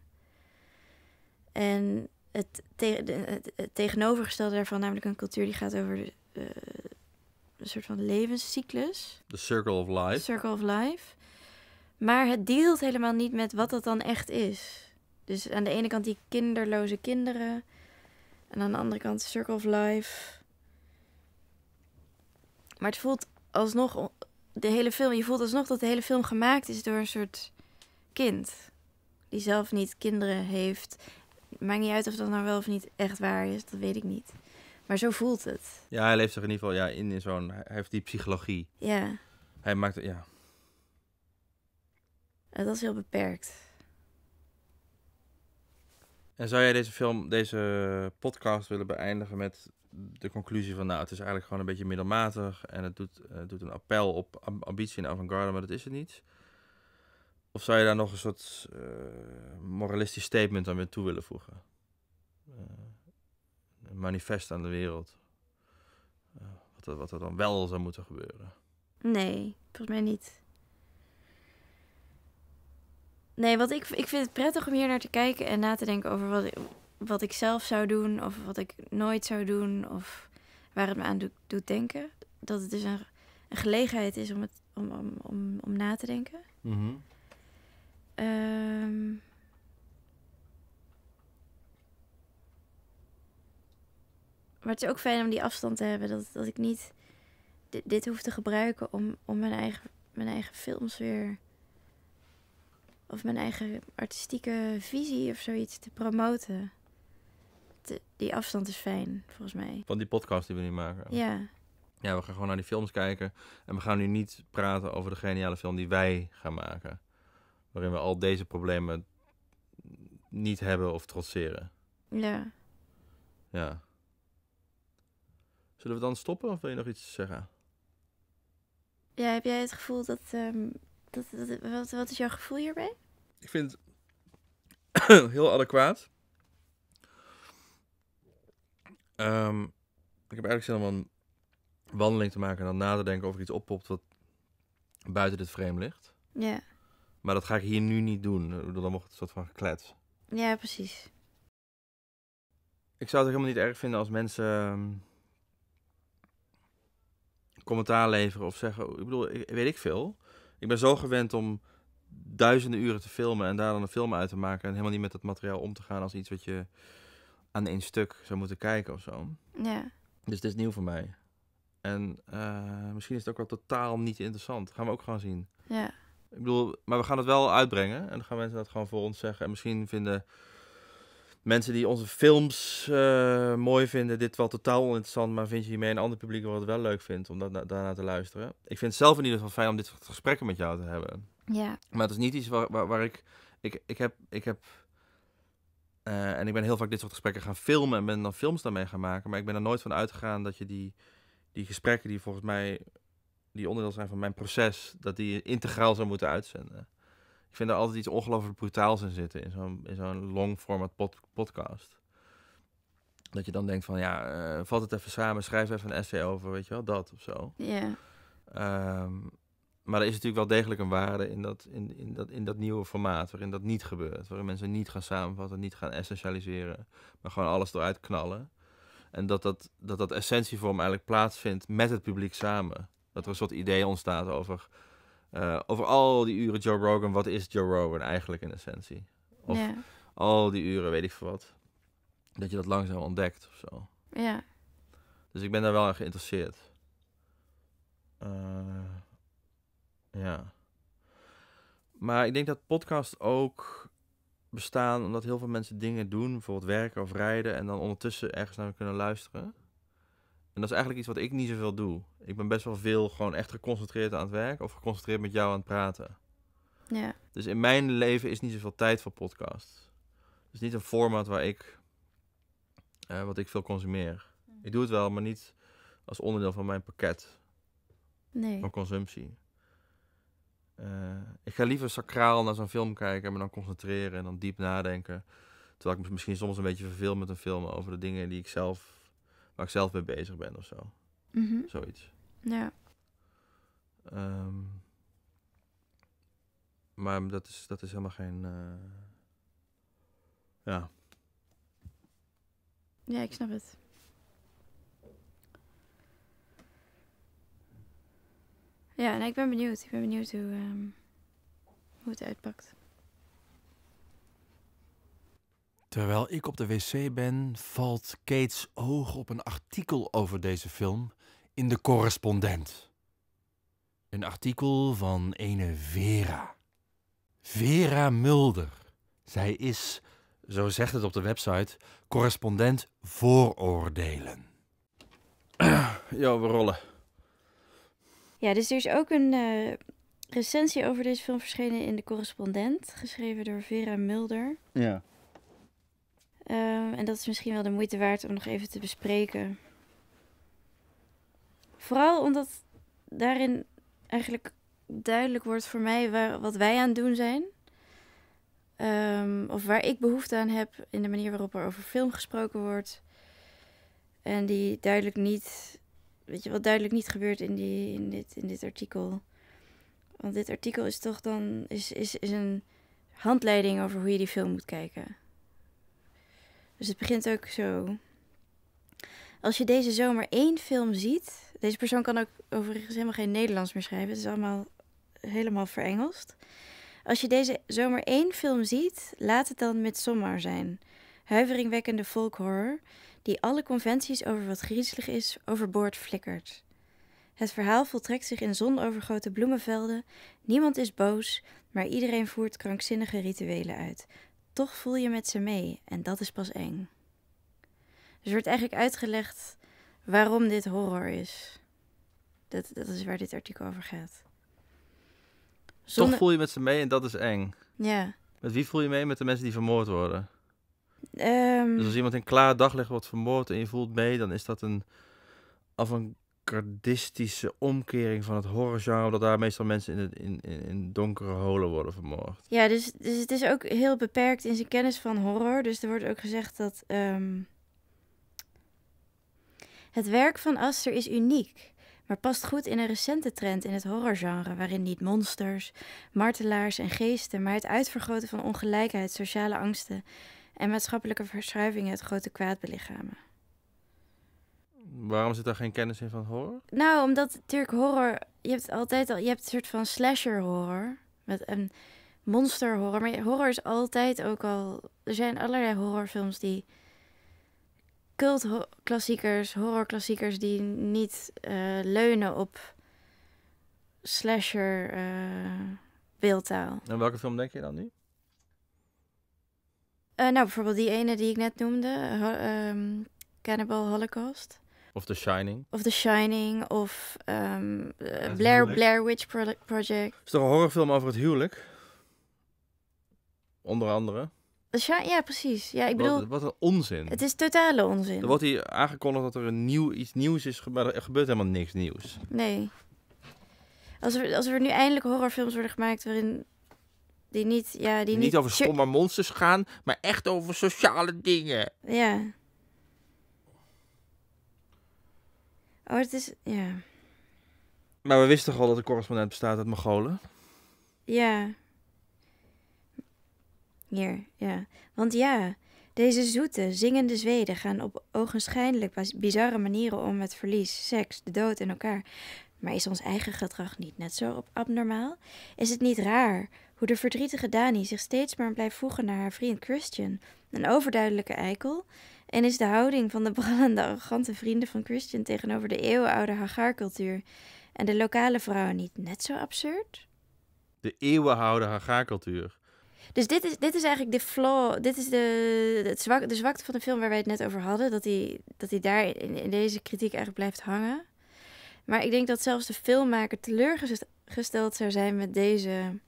En het, het, tegenovergestelde daarvan, namelijk een cultuur die gaat over eh, een soort van levenscyclus. The Circle of Life. circle of Life. Maar het deelt helemaal niet met wat dat dan echt is. Dus aan de ene kant die kinderloze kinderen. En aan de andere kant Circle of Life. Maar het voelt alsnog de hele film. Je voelt alsnog dat de hele film gemaakt is door een soort kind. Die zelf niet kinderen heeft. Maakt niet uit of dat nou wel of niet echt waar is. Dat weet ik niet. Maar zo voelt het. Ja, hij leeft zich in ieder geval ja, in, in zo'n... Hij heeft die psychologie. Ja. Hij maakt het, ja. Het eh, is heel beperkt. En zou jij deze film, deze podcast willen beëindigen met de conclusie van... Nou, het is eigenlijk gewoon een beetje middelmatig en het doet, eh, doet een appel op ambitie en avant-garde, maar dat is het niet. Of zou je daar nog een soort eh, moralistisch statement aan weer toe willen voegen? Uh manifest aan de wereld. wat, er, wat er dan wel zou moeten gebeuren. Nee, volgens mij niet. Nee, wat ik, ik vind het prettig om hier naar te kijken en na te denken over wat, wat ik zelf zou doen of wat ik nooit zou doen of waar het me aan doet denken. Dat het dus een, een gelegenheid is om, het, om, om, om, na te denken. Mhm. Ehm, maar het is ook fijn om die afstand te hebben. Dat, dat ik niet dit, dit hoef te gebruiken om, om mijn, eigen, mijn eigen films weer. Of mijn eigen artistieke visie of zoiets te promoten. die afstand is fijn, volgens mij. Van die podcast die we nu maken. Ja. Ja, we gaan gewoon naar die films kijken. En we gaan nu niet praten over de geniale film die wij gaan maken. Waarin we al deze problemen niet hebben of trotseren. Ja. Ja. Zullen we dan stoppen of wil je nog iets zeggen? Ja, heb jij het gevoel dat. Ehm, dat, wat, is jouw gevoel hierbij? Ik vind het heel adequaat. Ehm, ik heb eigenlijk zin om een wandeling te maken en dan na te denken of er iets oppopt wat buiten dit frame ligt. Ja. Maar dat ga ik hier nu niet doen. Dan wordt het een soort van geklets. Ja, precies. Ik zou het helemaal niet erg vinden als mensen ehm, commentaar leveren of zeggen. Ik bedoel, ik, weet ik veel. Ik ben zo gewend om duizenden uren te filmen en daar dan een film uit te maken. En helemaal niet met dat materiaal om te gaan als iets wat je aan één stuk zou moeten kijken of zo. Ja. Dus dit is nieuw voor mij. En eh, misschien is het ook wel totaal niet interessant. Dat gaan we ook gewoon zien. Ja. Ik bedoel, maar we gaan het wel uitbrengen. En dan gaan mensen dat gewoon voor ons zeggen. En misschien vinden mensen die onze films eh, mooi vinden, dit wel totaal oninteressant, maar vind je hiermee een ander publiek wat het wel leuk vindt om dat daarna te luisteren. Ik vind het zelf in ieder geval fijn om dit soort gesprekken met jou te hebben. Ja. Maar het is niet iets waar, waar, ik, ik, ik heb, ik heb eh, en ik ben heel vaak dit soort gesprekken gaan filmen en ben dan films daarmee gaan maken, maar ik ben er nooit van uitgegaan dat je die, die gesprekken die volgens mij, die onderdeel zijn van mijn proces, dat die integraal zou moeten uitzenden. Ik vind er altijd iets ongelooflijk brutaals in zitten, in zo'n, in zo'n long format podcast. Dat je dan denkt van, ja, uh, vat het even samen, schrijf even een essay over, weet je wel, dat of zo. Ja. Ehm, maar er is natuurlijk wel degelijk een waarde in dat, in, in, dat, in dat nieuwe formaat, waarin dat niet gebeurt. Waarin mensen niet gaan samenvatten, niet gaan essentialiseren, maar gewoon alles eruit knallen. En dat dat, dat, dat essentievorm eigenlijk plaatsvindt met het publiek samen. Dat er een soort idee ontstaat over eh, over al die uren Joe Rogan, wat is Joe Rogan eigenlijk in essentie? Of al die uren, weet ik veel wat. Dat je dat langzaam ontdekt of zo. Ja. Dus ik ben daar wel aan geïnteresseerd. Eh, ja. Maar ik denk dat podcasts ook bestaan omdat heel veel mensen dingen doen, bijvoorbeeld werken of rijden, en dan ondertussen ergens naar kunnen luisteren. En dat is eigenlijk iets wat ik niet zoveel doe. Ik ben best wel veel gewoon echt geconcentreerd aan het werk of geconcentreerd met jou aan het praten. Ja. Dus in mijn leven is niet zoveel tijd voor podcast. Het is niet een format waar ik, eh, wat ik veel consumeer. Mm. Ik doe het wel, maar niet als onderdeel van mijn pakket nee. van consumptie. Eh, ik ga liever sacraal naar zo'n film kijken en me dan concentreren en dan diep nadenken. Terwijl ik me misschien soms een beetje verveel met een film over de dingen die ik zelf waar ik zelf mee bezig ben of zo. Mhm. Zoiets. Ja. Ehm, maar dat is, dat is helemaal geen. Eh, ja. Ja, ik snap het. Ja, en ik ben benieuwd. Ik ben benieuwd hoe, ehm, hoe het uitpakt. Terwijl ik op de wc ben, valt Kate's oog op een artikel over deze film in de correspondent. Een artikel van ene Vera. Vera Mulder. Zij is, zo zegt het op de website, correspondent vooroordelen. Ja, we rollen. Ja, dus er is ook een uh, recensie over deze film verschenen in de correspondent, geschreven door Vera Mulder. Ja. Ehm, en dat is misschien wel de moeite waard om nog even te bespreken. Vooral omdat daarin eigenlijk duidelijk wordt voor mij waar, wat wij aan het doen zijn. Ehm, of waar ik behoefte aan heb in de manier waarop er over film gesproken wordt. En die duidelijk niet, weet je, wat duidelijk niet gebeurt in, die, in, dit, in dit artikel. Want dit artikel is toch dan is, is, is een handleiding over hoe je die film moet kijken. Dus het begint ook zo. Als je deze zomer één film ziet. Deze persoon kan ook overigens helemaal geen Nederlands meer schrijven. Het is allemaal helemaal verengelst. Als je deze zomer één film ziet, laat het dan met zijn. Huiveringwekkende folk horror die alle conventies over wat griezelig is overboord flikkert. Het verhaal voltrekt zich in zonovergoten bloemenvelden. Niemand is boos, maar iedereen voert krankzinnige rituelen uit, toch voel je met ze mee en dat is pas eng. Dus wordt eigenlijk uitgelegd waarom dit horror is. Dat, dat is waar dit artikel over gaat. Toch voel je met ze mee en dat is eng. Ja. Met wie voel je mee? Met de mensen die vermoord worden. Ehm, dus als iemand in klaar daglicht wordt vermoord en je voelt mee, dan is dat een, af een kardistische omkering van het horrorgenre, dat daar meestal mensen in, in, in, donkere holen worden vermoord. Ja, dus, dus het is ook heel beperkt in zijn kennis van horror. Dus er wordt ook gezegd dat um... het werk van Aster is uniek, maar past goed in een recente trend in het horrorgenre, waarin niet monsters, martelaars en geesten, maar het uitvergroten van ongelijkheid, sociale angsten en maatschappelijke verschuivingen het grote kwaad belichamen. Waarom zit daar geen kennis in van horror? Nou, omdat natuurlijk horror... Je hebt altijd al... Je hebt een soort van slasher horror. Met een monster horror. Maar horror is altijd ook al... Er zijn allerlei horrorfilms die... Cult-klassiekers, horrorklassiekers die niet eh, leunen op slasher uh, beeldtaal. En welke film denk je dan nu? Eh, nou, bijvoorbeeld die ene die ik net noemde, ehm, Cannibal Holocaust. Of The Shining. Of The Shining, of ehm, eh, Blair, Blair Witch Project. Is er een horrorfilm over het huwelijk? Onder andere. Ja, precies. Ja, ik bedoel, wat, een onzin. Het is totale onzin. Er wordt hier aangekondigd dat er een nieuw, iets nieuws is, maar er gebeurt helemaal niks nieuws. Nee. Als er, als er nu eindelijk horrorfilms worden gemaakt waarin die niet... Ja, die, niet, niet over stomme monsters gaan, maar echt over sociale dingen. Ja. Oh, het is... Ja. Maar we wisten toch al dat de correspondent bestaat uit Mongolen? Ja. Hier, ja. Want ja, deze zoete, zingende Zweden gaan op ogenschijnlijk bizarre manieren om met verlies, seks, de dood en elkaar. Maar is ons eigen gedrag niet net zo op abnormaal? Is het niet raar hoe de verdrietige Dani zich steeds maar blijft voegen naar haar vriend Christian, een overduidelijke eikel? En is de houding van de brallende, arrogante vrienden van Christian tegenover de eeuwenoude Hagar-cultuur en de lokale vrouwen niet net zo absurd? De eeuwenoude Hagar-cultuur. Dus dit is, dit is eigenlijk de flaw, dit is de, het de zwakte van de film waar wij het net over hadden. Dat hij dat die daar in, in deze kritiek eigenlijk blijft hangen. Maar ik denk dat zelfs de filmmaker teleurgesteld zou zijn met deze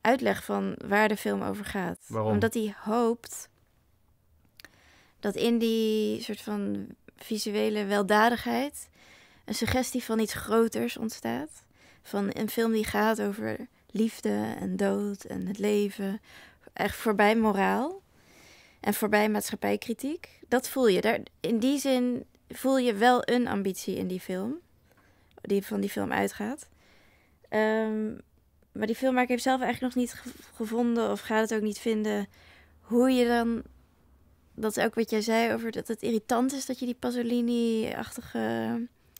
uitleg van waar de film over gaat. Waarom? Omdat hij hoopt dat in die soort van visuele weldadigheid een suggestie van iets groters ontstaat. Van een film die gaat over liefde en dood en het leven. Echt voorbij moraal en voorbij maatschappijkritiek. Dat voel je. Daar, in die zin voel je wel een ambitie in die film. Die van die film uitgaat. Ehm, maar die filmmaker heeft zelf eigenlijk nog niet gevonden of gaat het ook niet vinden hoe je dan dat is ook wat jij zei over dat het irritant is dat je die Pasolini-achtige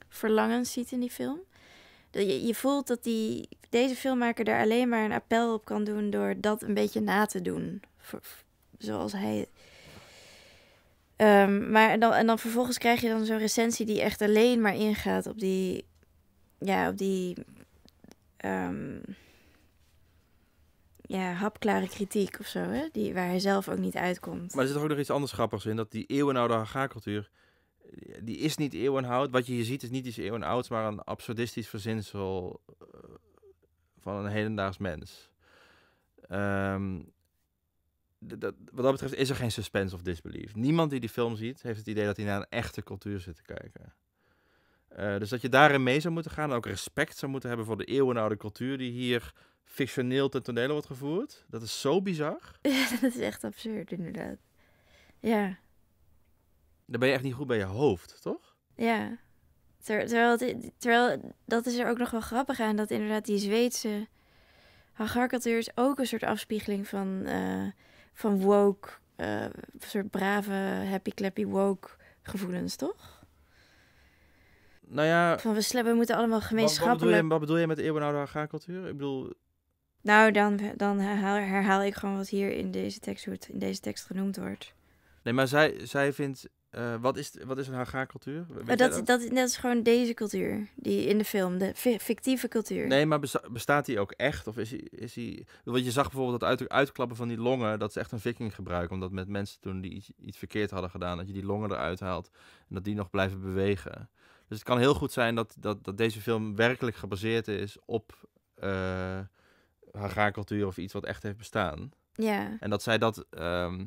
verlangens ziet in die film. Je, je voelt dat die, deze filmmaker daar alleen maar een appel op kan doen door dat een beetje na te doen. zoals hij. Ehm, maar dan, en dan vervolgens krijg je dan zo'n recensie die echt alleen maar ingaat op die. Ja, op die. Ehm, ja, hapklare kritiek of zo, hè? Die, waar hij zelf ook niet uitkomt. Maar er zit ook nog iets anders grappigs in, dat die eeuwenoude Haga-cultuur, eh, die is niet eeuwenoud. Wat je hier ziet is niet iets eeuwenouds, maar een absurdistisch verzinsel eh, van een hedendaags mens. Ehm, dat, wat dat betreft is er geen suspense of disbelief. Niemand die die film ziet, heeft het idee dat hij naar een echte cultuur zit te kijken. Eh, dus dat je daarin mee zou moeten gaan en ook respect zou moeten hebben voor de eeuwenoude cultuur die hier fictioneel ten tonele wordt gevoerd. Dat is zo bizar. dat is echt absurd, inderdaad. Ja. Dan ben je echt niet goed bij je hoofd, toch? Ja. Ter, terwijl, dat is er ook nog wel grappig aan, dat inderdaad die Zweedse hagarcultuur is ook een soort afspiegeling van, uh, van woke, eh, een soort brave, happy-clappy woke gevoelens, toch? Nou ja... Van we, we moeten allemaal gemeenschappelijk... Wat, bedoel, je, met eeuwenoude hagarcultuur? Ik bedoel, nou, dan, dan herhaal, herhaal, ik gewoon wat hier in deze tekst, in deze tekst genoemd wordt. Nee, maar zij, zij vindt. Eh, wat, is, wat is een Haga-cultuur? Dat, dat? is gewoon deze cultuur die in de film, de fictieve cultuur. Nee, maar bestaat die ook echt? Of is is die. Want je zag bijvoorbeeld dat uitklappen van die longen, dat is echt een viking gebruiken. Omdat met mensen toen die iets, iets verkeerd hadden gedaan, dat je die longen eruit haalt en dat die nog blijven bewegen. Dus het kan heel goed zijn dat, dat, dat deze film werkelijk gebaseerd is op. Eh, Hagaar-cultuur of iets wat echt heeft bestaan. Ja. En dat zij dat. Ehm,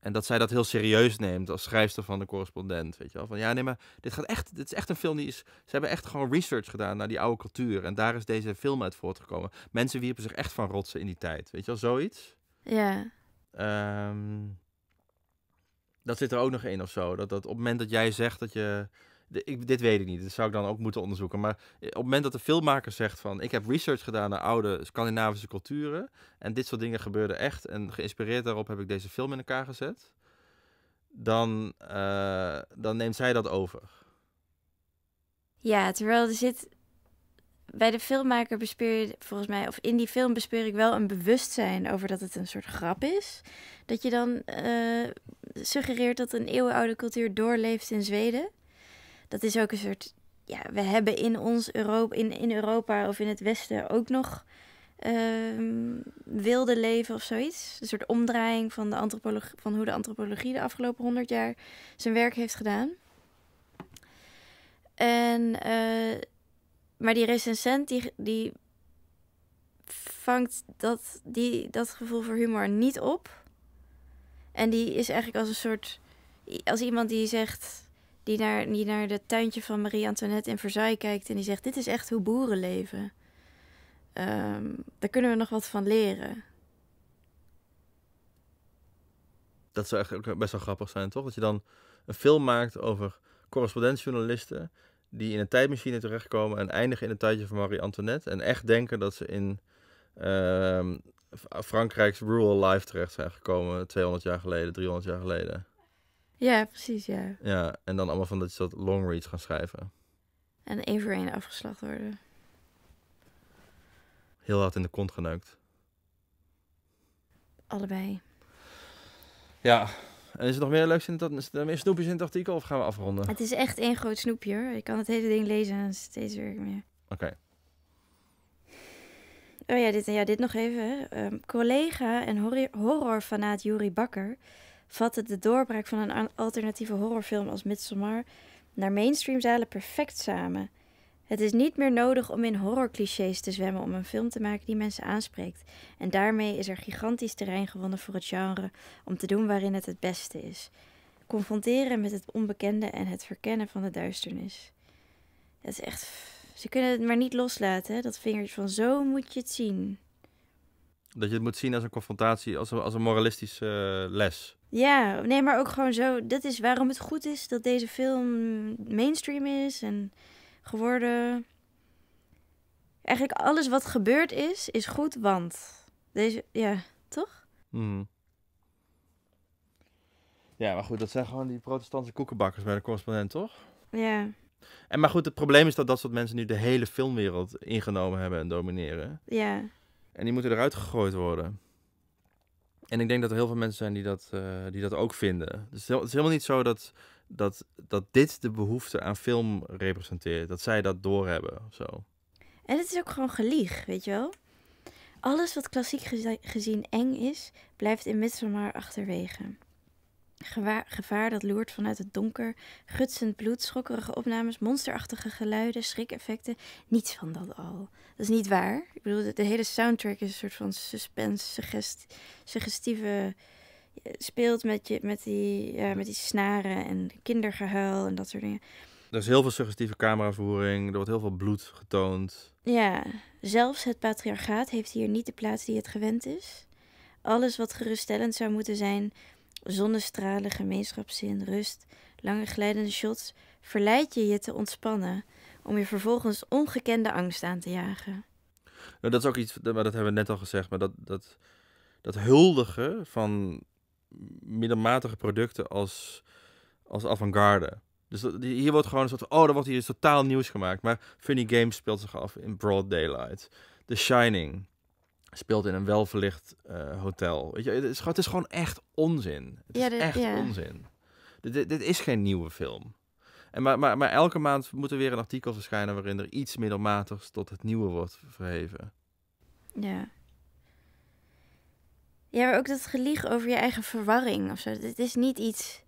en dat zij dat heel serieus neemt als schrijfster van de correspondent. Weet je wel? Van ja, nee, maar dit, gaat echt, dit is echt een film die is. Ze hebben echt gewoon research gedaan naar die oude cultuur. En daar is deze film uit voortgekomen. Mensen wierpen zich echt van rotsen in die tijd. Weet je wel, zoiets. Ja. Ehm, dat zit er ook nog in of zo. Dat, dat op het moment dat jij zegt dat je ik, dit weet ik niet. Dat zou ik dan ook moeten onderzoeken. Maar eh, op het moment dat de filmmaker zegt van... ik heb research gedaan naar oude Scandinavische culturen... en dit soort dingen gebeurden echt... en geïnspireerd daarop heb ik deze film in elkaar gezet... dan, uh, dan neemt zij dat over. Ja, terwijl er zit... Bij de filmmaker bespeur je volgens mij... of in die film bespeur ik wel een bewustzijn over dat het een soort grap is. Dat je dan eh, suggereert dat een eeuwenoude cultuur doorleeft in Zweden dat is ook een soort. Ja, we hebben in ons Europa, in, in Europa of in het Westen ook nog ehm, wilde leven of zoiets. Een soort omdraaiing van, de antropologie, van hoe de antropologie de afgelopen honderd jaar zijn werk heeft gedaan. En, eh, maar die recensent die, die vangt dat, die, dat gevoel voor humor niet op. En die is eigenlijk als een soort. als iemand die zegt. Die naar, die naar het tuintje van Marie-Antoinette in Versailles kijkt en die zegt: Dit is echt hoe boeren leven. Ehm, daar kunnen we nog wat van leren. Dat zou eigenlijk best wel grappig zijn, toch? Dat je dan een film maakt over correspondentjournalisten die in een tijdmachine terechtkomen en eindigen in het tuintje van Marie-Antoinette. En echt denken dat ze in uh, Frankrijk's rural life terecht zijn gekomen 200 jaar geleden, 300 jaar geleden. Ja, precies, ja. Ja, en dan allemaal van dat je dat long reads gaan schrijven. En één voor één afgeslacht worden. Heel hard in de kont geneukt. Allebei. Ja. En is er nog meer leuks in dat? er meer snoepjes in het artikel of gaan we afronden? Het is echt één groot snoepje hoor. Je kan het hele ding lezen en steeds weer meer. Oké. Oh ja dit, ja, dit nog even. Ehm, collega en horrorfanaat Juri Bakker vatte de doorbraak van een alternatieve horrorfilm als Midsommar naar mainstream zalen perfect samen. Het is niet meer nodig om in horrorclichés te zwemmen om een film te maken die mensen aanspreekt. En daarmee is er gigantisch terrein gewonnen voor het genre om te doen waarin het het beste is. Confronteren met het onbekende en het verkennen van de duisternis. Het is echt. Ze kunnen het maar niet loslaten, hè? dat vingertje van zo moet je het zien. Dat je het moet zien als een confrontatie, als een, als een moralistische eh, les. Ja, nee, maar ook gewoon zo. Dat is waarom het goed is dat deze film mainstream is en geworden. Eigenlijk alles wat gebeurd is, is goed, want. Deze, ja, toch? Mhm. Ja, maar goed, dat zijn gewoon die protestantse koekenbakkers bij de correspondent, toch? Ja. En maar goed, het probleem is dat dat soort mensen nu de hele filmwereld ingenomen hebben en domineren. Ja. En die moeten eruit gegooid worden. En ik denk dat er heel veel mensen zijn die dat, eh, die dat ook vinden. Dus het is helemaal niet zo dat, dat, dat dit de behoefte aan film representeert. Dat zij dat doorhebben of zo. En het is ook gewoon gelieg, weet je wel? Alles wat klassiek gezien eng is, blijft in Midsommar achterwege gevaar dat loert vanuit het donker, gutsend bloed, schokkerige opnames, monsterachtige geluiden, schrikeffecten. Niets van dat al. Dat is niet waar. Ik bedoel, de, hele soundtrack is een soort van suspense, suggestieve. Eh, speelt met, je, met, die, met die snaren en kindergehuil en dat soort dingen. Er is heel veel suggestieve cameravoering, er wordt heel veel bloed getoond. Ja, zelfs het patriarchaat heeft hier niet de plaats die het gewend is. Alles wat geruststellend zou moeten zijn, Zonnestralen, gemeenschapszin, rust, lange glijdende shots verleid je je te ontspannen om je vervolgens ongekende angst aan te jagen. Nou, dat is ook iets, maar dat hebben we net al gezegd, maar dat, dat, dat huldigen van middelmatige producten als, als avant-garde. Dus hier wordt gewoon een soort van, oh, er wordt hier totaal nieuws gemaakt. Maar Funny Games speelt zich af in broad daylight. The Shining speelt in een welverlicht uh, hotel. Weet je, het is, het is, gewoon echt onzin. Het is echt onzin. dit, is geen nieuwe film. En maar, maar, maar elke maand moet er weer een artikel verschijnen waarin er iets middelmatigs tot het nieuwe wordt verheven. Ja. Ja, maar ook dat gelieg over je eigen verwarring of zo. Het is niet iets.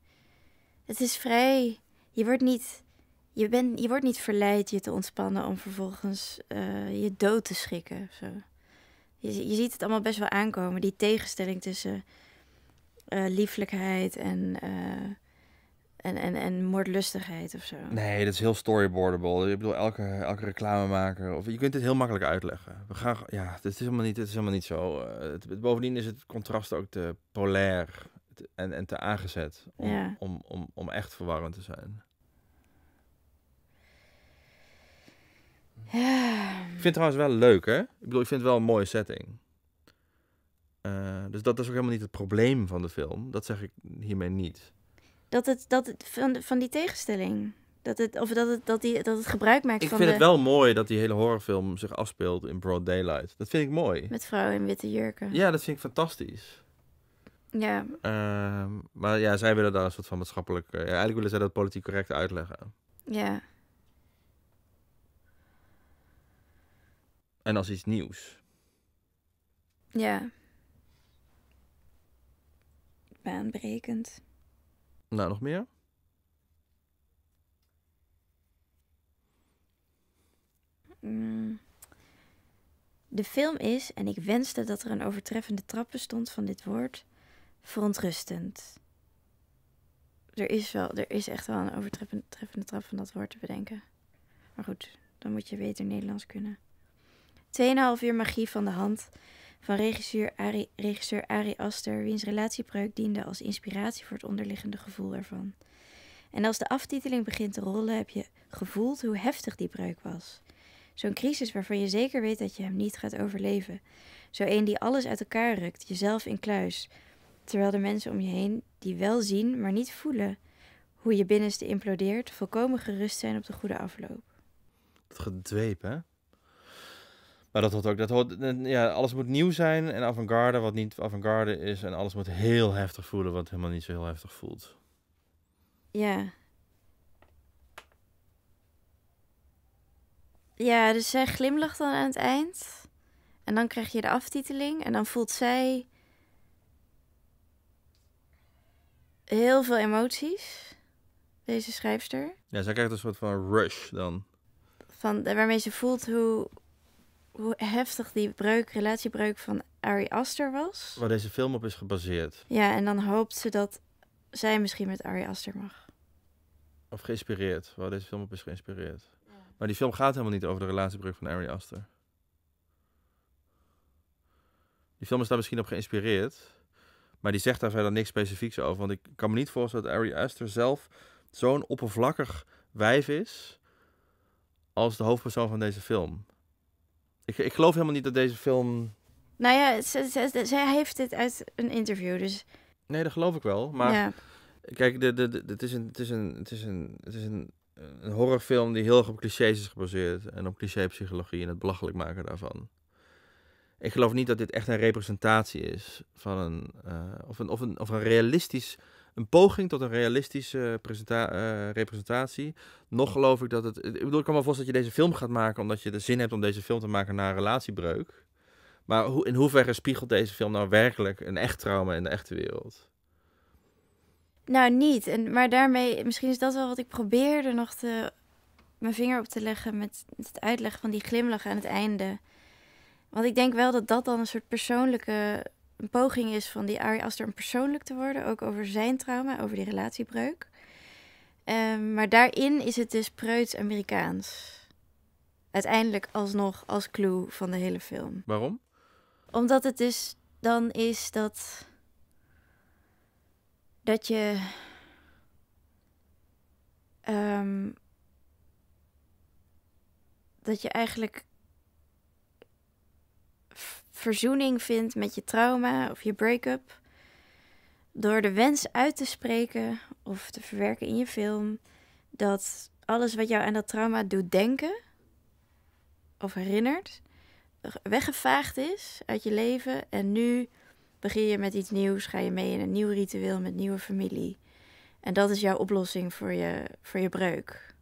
Het is vrij. Je wordt niet. Je, bent, je wordt niet verleid je te ontspannen om vervolgens eh, je dood te schikken. Of zo je, je ziet het allemaal best wel aankomen. Die tegenstelling tussen uh, lieflijkheid en, eh, en, en, en moordlustigheid of zo. Nee, dat is heel storyboardable. Ik bedoel, elke, elke reclamemaker... Of, je kunt dit heel makkelijk uitleggen. We gaan, ja, dit is helemaal niet, dit is helemaal niet zo. Eh, het, bovendien is het contrast ook te polair en, en te aangezet om, om, om, om echt verwarrend te zijn. Ik vind het trouwens wel leuk, hè? Ik bedoel, ik vind het wel een mooie setting. Eh, dus dat is ook helemaal niet het probleem van de film. Dat zeg ik hiermee niet. Dat het, dat het van, van die tegenstelling. Dat het, of dat het, dat die, dat het gebruik maakt ik van. Ik vind het wel mooi dat die hele horrorfilm zich afspeelt in broad daylight. Dat vind ik mooi. Met vrouwen in witte jurken. Ja, dat vind ik fantastisch. Ja. Ehm, maar ja, zij willen daar een soort van maatschappelijk. eigenlijk willen zij dat politiek correct uitleggen. Ja. en als iets nieuws. Ja. Baanbrekend. Nou, nog meer? Mm. De film is, en ik wenste dat er een overtreffende trap bestond van dit woord, verontrustend. Er is, wel, er is echt wel een overtreffende trap van dat woord te bedenken. Maar goed, dan moet je beter Nederlands kunnen. 2,5 uur magie van de hand van regisseur Ari, regisseur Ari Aster, wiens relatiebreuk diende als inspiratie voor het onderliggende gevoel ervan. En als de aftiteling begint te rollen, heb je gevoeld hoe heftig die breuk was. Zo'n crisis waarvan je zeker weet dat je hem niet gaat overleven. Zo een die alles uit elkaar rukt, jezelf in kluis. Terwijl de mensen om je heen, die wel zien, maar niet voelen hoe je binnenste implodeert, volkomen gerust zijn op de goede afloop. Dat gedweep, hè? Maar dat hoort ook. Dat hoort, ja, alles moet nieuw zijn en avant-garde wat niet avant-garde is. En alles moet heel heftig voelen wat helemaal niet zo heel heftig voelt. Ja. Ja, dus zij glimlacht dan aan het eind. En dan krijg je de aftiteling. En dan voelt zij heel veel emoties. Deze schrijfster. Ja, zij krijgt een soort van rush dan. Van, waarmee ze voelt hoe, hoe heftig die breuk, relatiebreuk van Ari Aster was. Waar deze film op is gebaseerd. Ja, en dan hoopt ze dat zij misschien met Ari Aster mag. Of geïnspireerd, waar deze film op is geïnspireerd. Maar die film gaat helemaal niet over de relatiebreuk van Ari Aster. Die film is daar misschien op geïnspireerd. Maar die zegt daar verder niks specifieks over. Want ik kan me niet voorstellen dat Ari Aster zelf zo'n oppervlakkig wijf is. als de hoofdpersoon van deze film. Ik, ik geloof helemaal niet dat deze film. Nou ja, zij heeft dit uit een interview, dus. Nee, dat geloof ik wel. Maar ja. kijk, de, de, de, het is een, het is een, het is een, het is een, een horrorfilm die heel erg op clichés is gebaseerd en op clichépsychologie en het belachelijk maken daarvan. Ik geloof niet dat dit echt een representatie is van een, eh, of, een, of, een of een realistisch een poging tot een realistische eh, representatie. Nog geloof ik dat het. Ik bedoel, ik kan me voorstellen dat je deze film gaat maken omdat je de zin hebt om deze film te maken na een relatiebreuk. Maar hoe, in hoeverre spiegelt deze film nou werkelijk een echt trauma in de echte wereld? Nou, niet. maar daarmee, misschien is dat wel wat ik probeerde nog te, mijn vinger op te leggen met het uitleggen van die glimlach aan het einde. Want ik denk wel dat dat dan een soort persoonlijke een poging is van die Ari Aster om persoonlijk te worden, ook over zijn trauma, over die relatiebreuk. Ehm, maar daarin is het dus preuts Amerikaans. Uiteindelijk alsnog als clue van de hele film. Waarom? Omdat het dus dan is dat. dat je. Ehm, dat je eigenlijk verzoening vindt met je trauma of je break-up. Door de wens uit te spreken of te verwerken in je film dat alles wat jou aan dat trauma doet denken of herinnert, weggevaagd is uit je leven. En nu begin je met iets nieuws, ga je mee in een nieuw ritueel met nieuwe familie. En dat is jouw oplossing voor je, voor je breuk.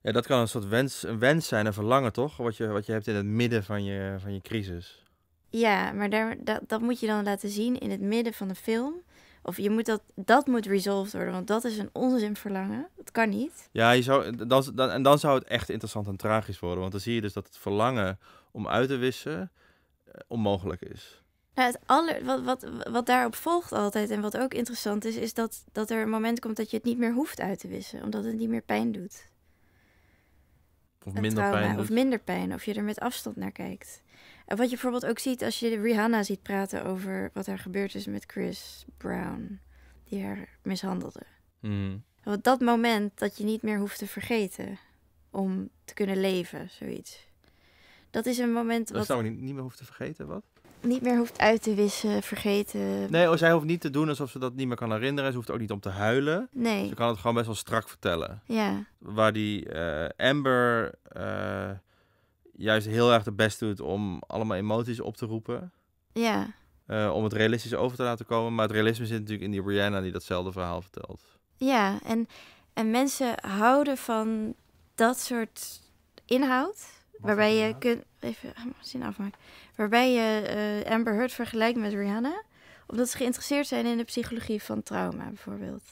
Ja, dat kan een soort wens, een wens zijn, een verlangen toch? Wat je, wat je hebt in het midden van je, van je crisis. Ja, maar dat, moet je dan laten zien in het midden van de film. Of je moet dat, dat moet resolved worden, want dat is een onzin verlangen. Dat kan niet. Ja, je zou, dan, dan, en dan zou het echt interessant en tragisch worden. Want dan zie je dus dat het verlangen om uit te wissen eh, onmogelijk is. het aller, wat, wat, wat daarop volgt altijd en wat ook interessant is, is dat, dat er een moment komt dat je het niet meer hoeft uit te wissen, omdat het niet meer pijn doet. Of minder pijn. Doet. Of minder pijn, of je er met afstand naar kijkt. En wat je bijvoorbeeld ook ziet als je Rihanna ziet praten over wat er gebeurd is met Chris Brown, die haar mishandelde. Mm. dat moment dat je niet meer hoeft te vergeten om te kunnen leven, zoiets. Dat is een moment. Dat wat... zou niet, niet meer hoeft te vergeten, wat? Niet meer hoeft uit te wissen, vergeten. Nee, oh, zij hoeft niet te doen alsof ze dat niet meer kan herinneren. Ze hoeft ook niet om te huilen. Nee. Ze kan het gewoon best wel strak vertellen. Ja. Waar die eh, Amber. Eh, juist heel erg de best doet om allemaal emoties op te roepen. Ja. Eh, om het realistisch over te laten komen. Maar het realisme zit natuurlijk in die Rihanna die datzelfde verhaal vertelt. Ja, en, en mensen houden van dat soort inhoud. waarbij je kunt. Even eh, zin afmaken. Waarbij je eh, Amber Heard vergelijkt met Rihanna. Omdat ze geïnteresseerd zijn in de psychologie van trauma, bijvoorbeeld.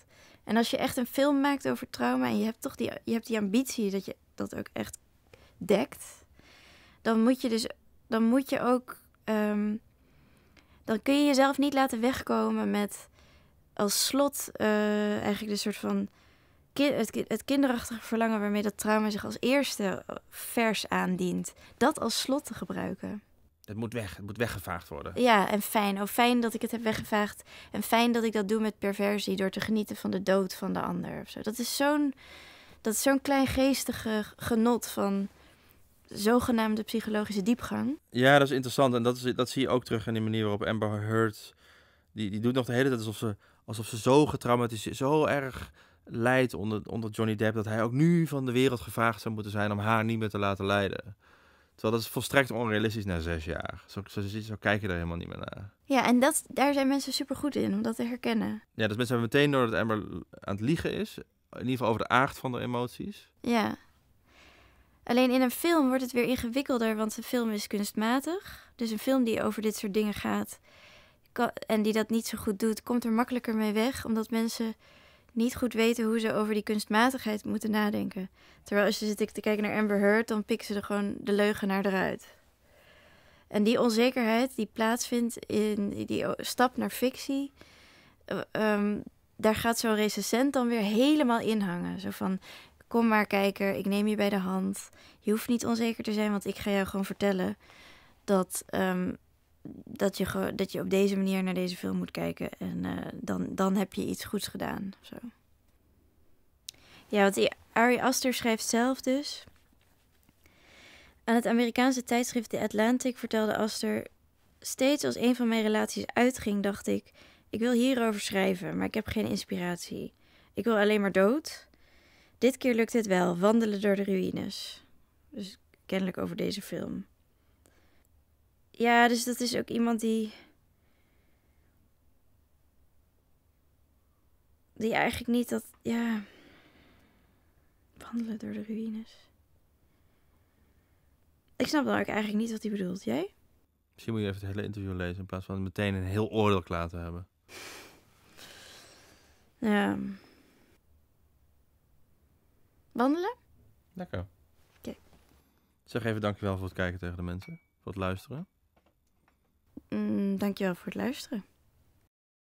En als je echt een film maakt over trauma en je hebt toch die, je hebt die ambitie dat je dat ook echt dekt dan moet je dus, dan moet je ook, ehm, dan kun je jezelf niet laten wegkomen met als slot eh, eigenlijk de soort van het, het kinderachtige verlangen waarmee dat trauma zich als eerste eh, vers aandient. Dat als slot te gebruiken. Het moet weg, het moet weggevaagd worden. Ja, en fijn. Oh, fijn dat ik het heb weggevaagd. En fijn dat ik dat doe met perversie door te genieten van de dood van de ander. is zo'n Dat is zo'n klein kleingeestige genot van zogenaamde psychologische diepgang. Ja, dat is interessant. En dat, is, dat zie je ook terug in de manier waarop Amber Heard... Die, die doet nog de hele tijd alsof ze, alsof ze zo getraumatiseerd, zo erg leidt onder, onder Johnny Depp... dat hij ook nu van de wereld gevraagd zou moeten zijn om haar niet meer te laten leiden. Terwijl dat is volstrekt onrealistisch na zes jaar. Zo, zo, zo kijk je daar helemaal niet meer naar. Ja, en dat, daar zijn mensen super goed in om dat te herkennen. Ja, dus mensen hebben meteen door dat Amber aan het liegen is. In ieder geval over de aard van de emoties. Ja. Alleen in een film wordt het weer ingewikkelder, want een film is kunstmatig. Dus een film die over dit soort dingen gaat en die dat niet zo goed doet, komt er makkelijker mee weg, omdat mensen niet goed weten hoe ze over die kunstmatigheid moeten nadenken. Terwijl als je zit te kijken naar Amber Heard, dan pikken ze er gewoon de leugenaar eruit. En die onzekerheid die plaatsvindt in die stap naar fictie, eh, ehm, daar gaat zo'n recensent dan weer helemaal in hangen. Zo van, Kom maar kijken, ik neem je bij de hand. Je hoeft niet onzeker te zijn, want ik ga jou gewoon vertellen dat, ehm, dat, je, dat je op deze manier naar deze film moet kijken. En eh, dan, dan heb je iets goeds gedaan. Zo. Ja, want die Ari Aster schrijft zelf dus. Aan het Amerikaanse tijdschrift The Atlantic vertelde Aster... Steeds als een van mijn relaties uitging, dacht ik... Ik wil hierover schrijven, maar ik heb geen inspiratie. Ik wil alleen maar dood. Dit keer lukt het wel, wandelen door de ruïnes. Dus kennelijk over deze film. Ja, dus dat is ook iemand die. Die eigenlijk niet dat. Ja. Wandelen door de ruïnes. Ik snap dan ook eigenlijk niet wat hij bedoelt. Jij? Misschien moet je even het hele interview lezen in plaats van meteen een heel oordeel klaar te hebben. Ja. Wandelen? Lekker. Oké. Zeg even dankjewel voor het kijken tegen de mensen. Voor het luisteren. Mm, dankjewel voor het luisteren.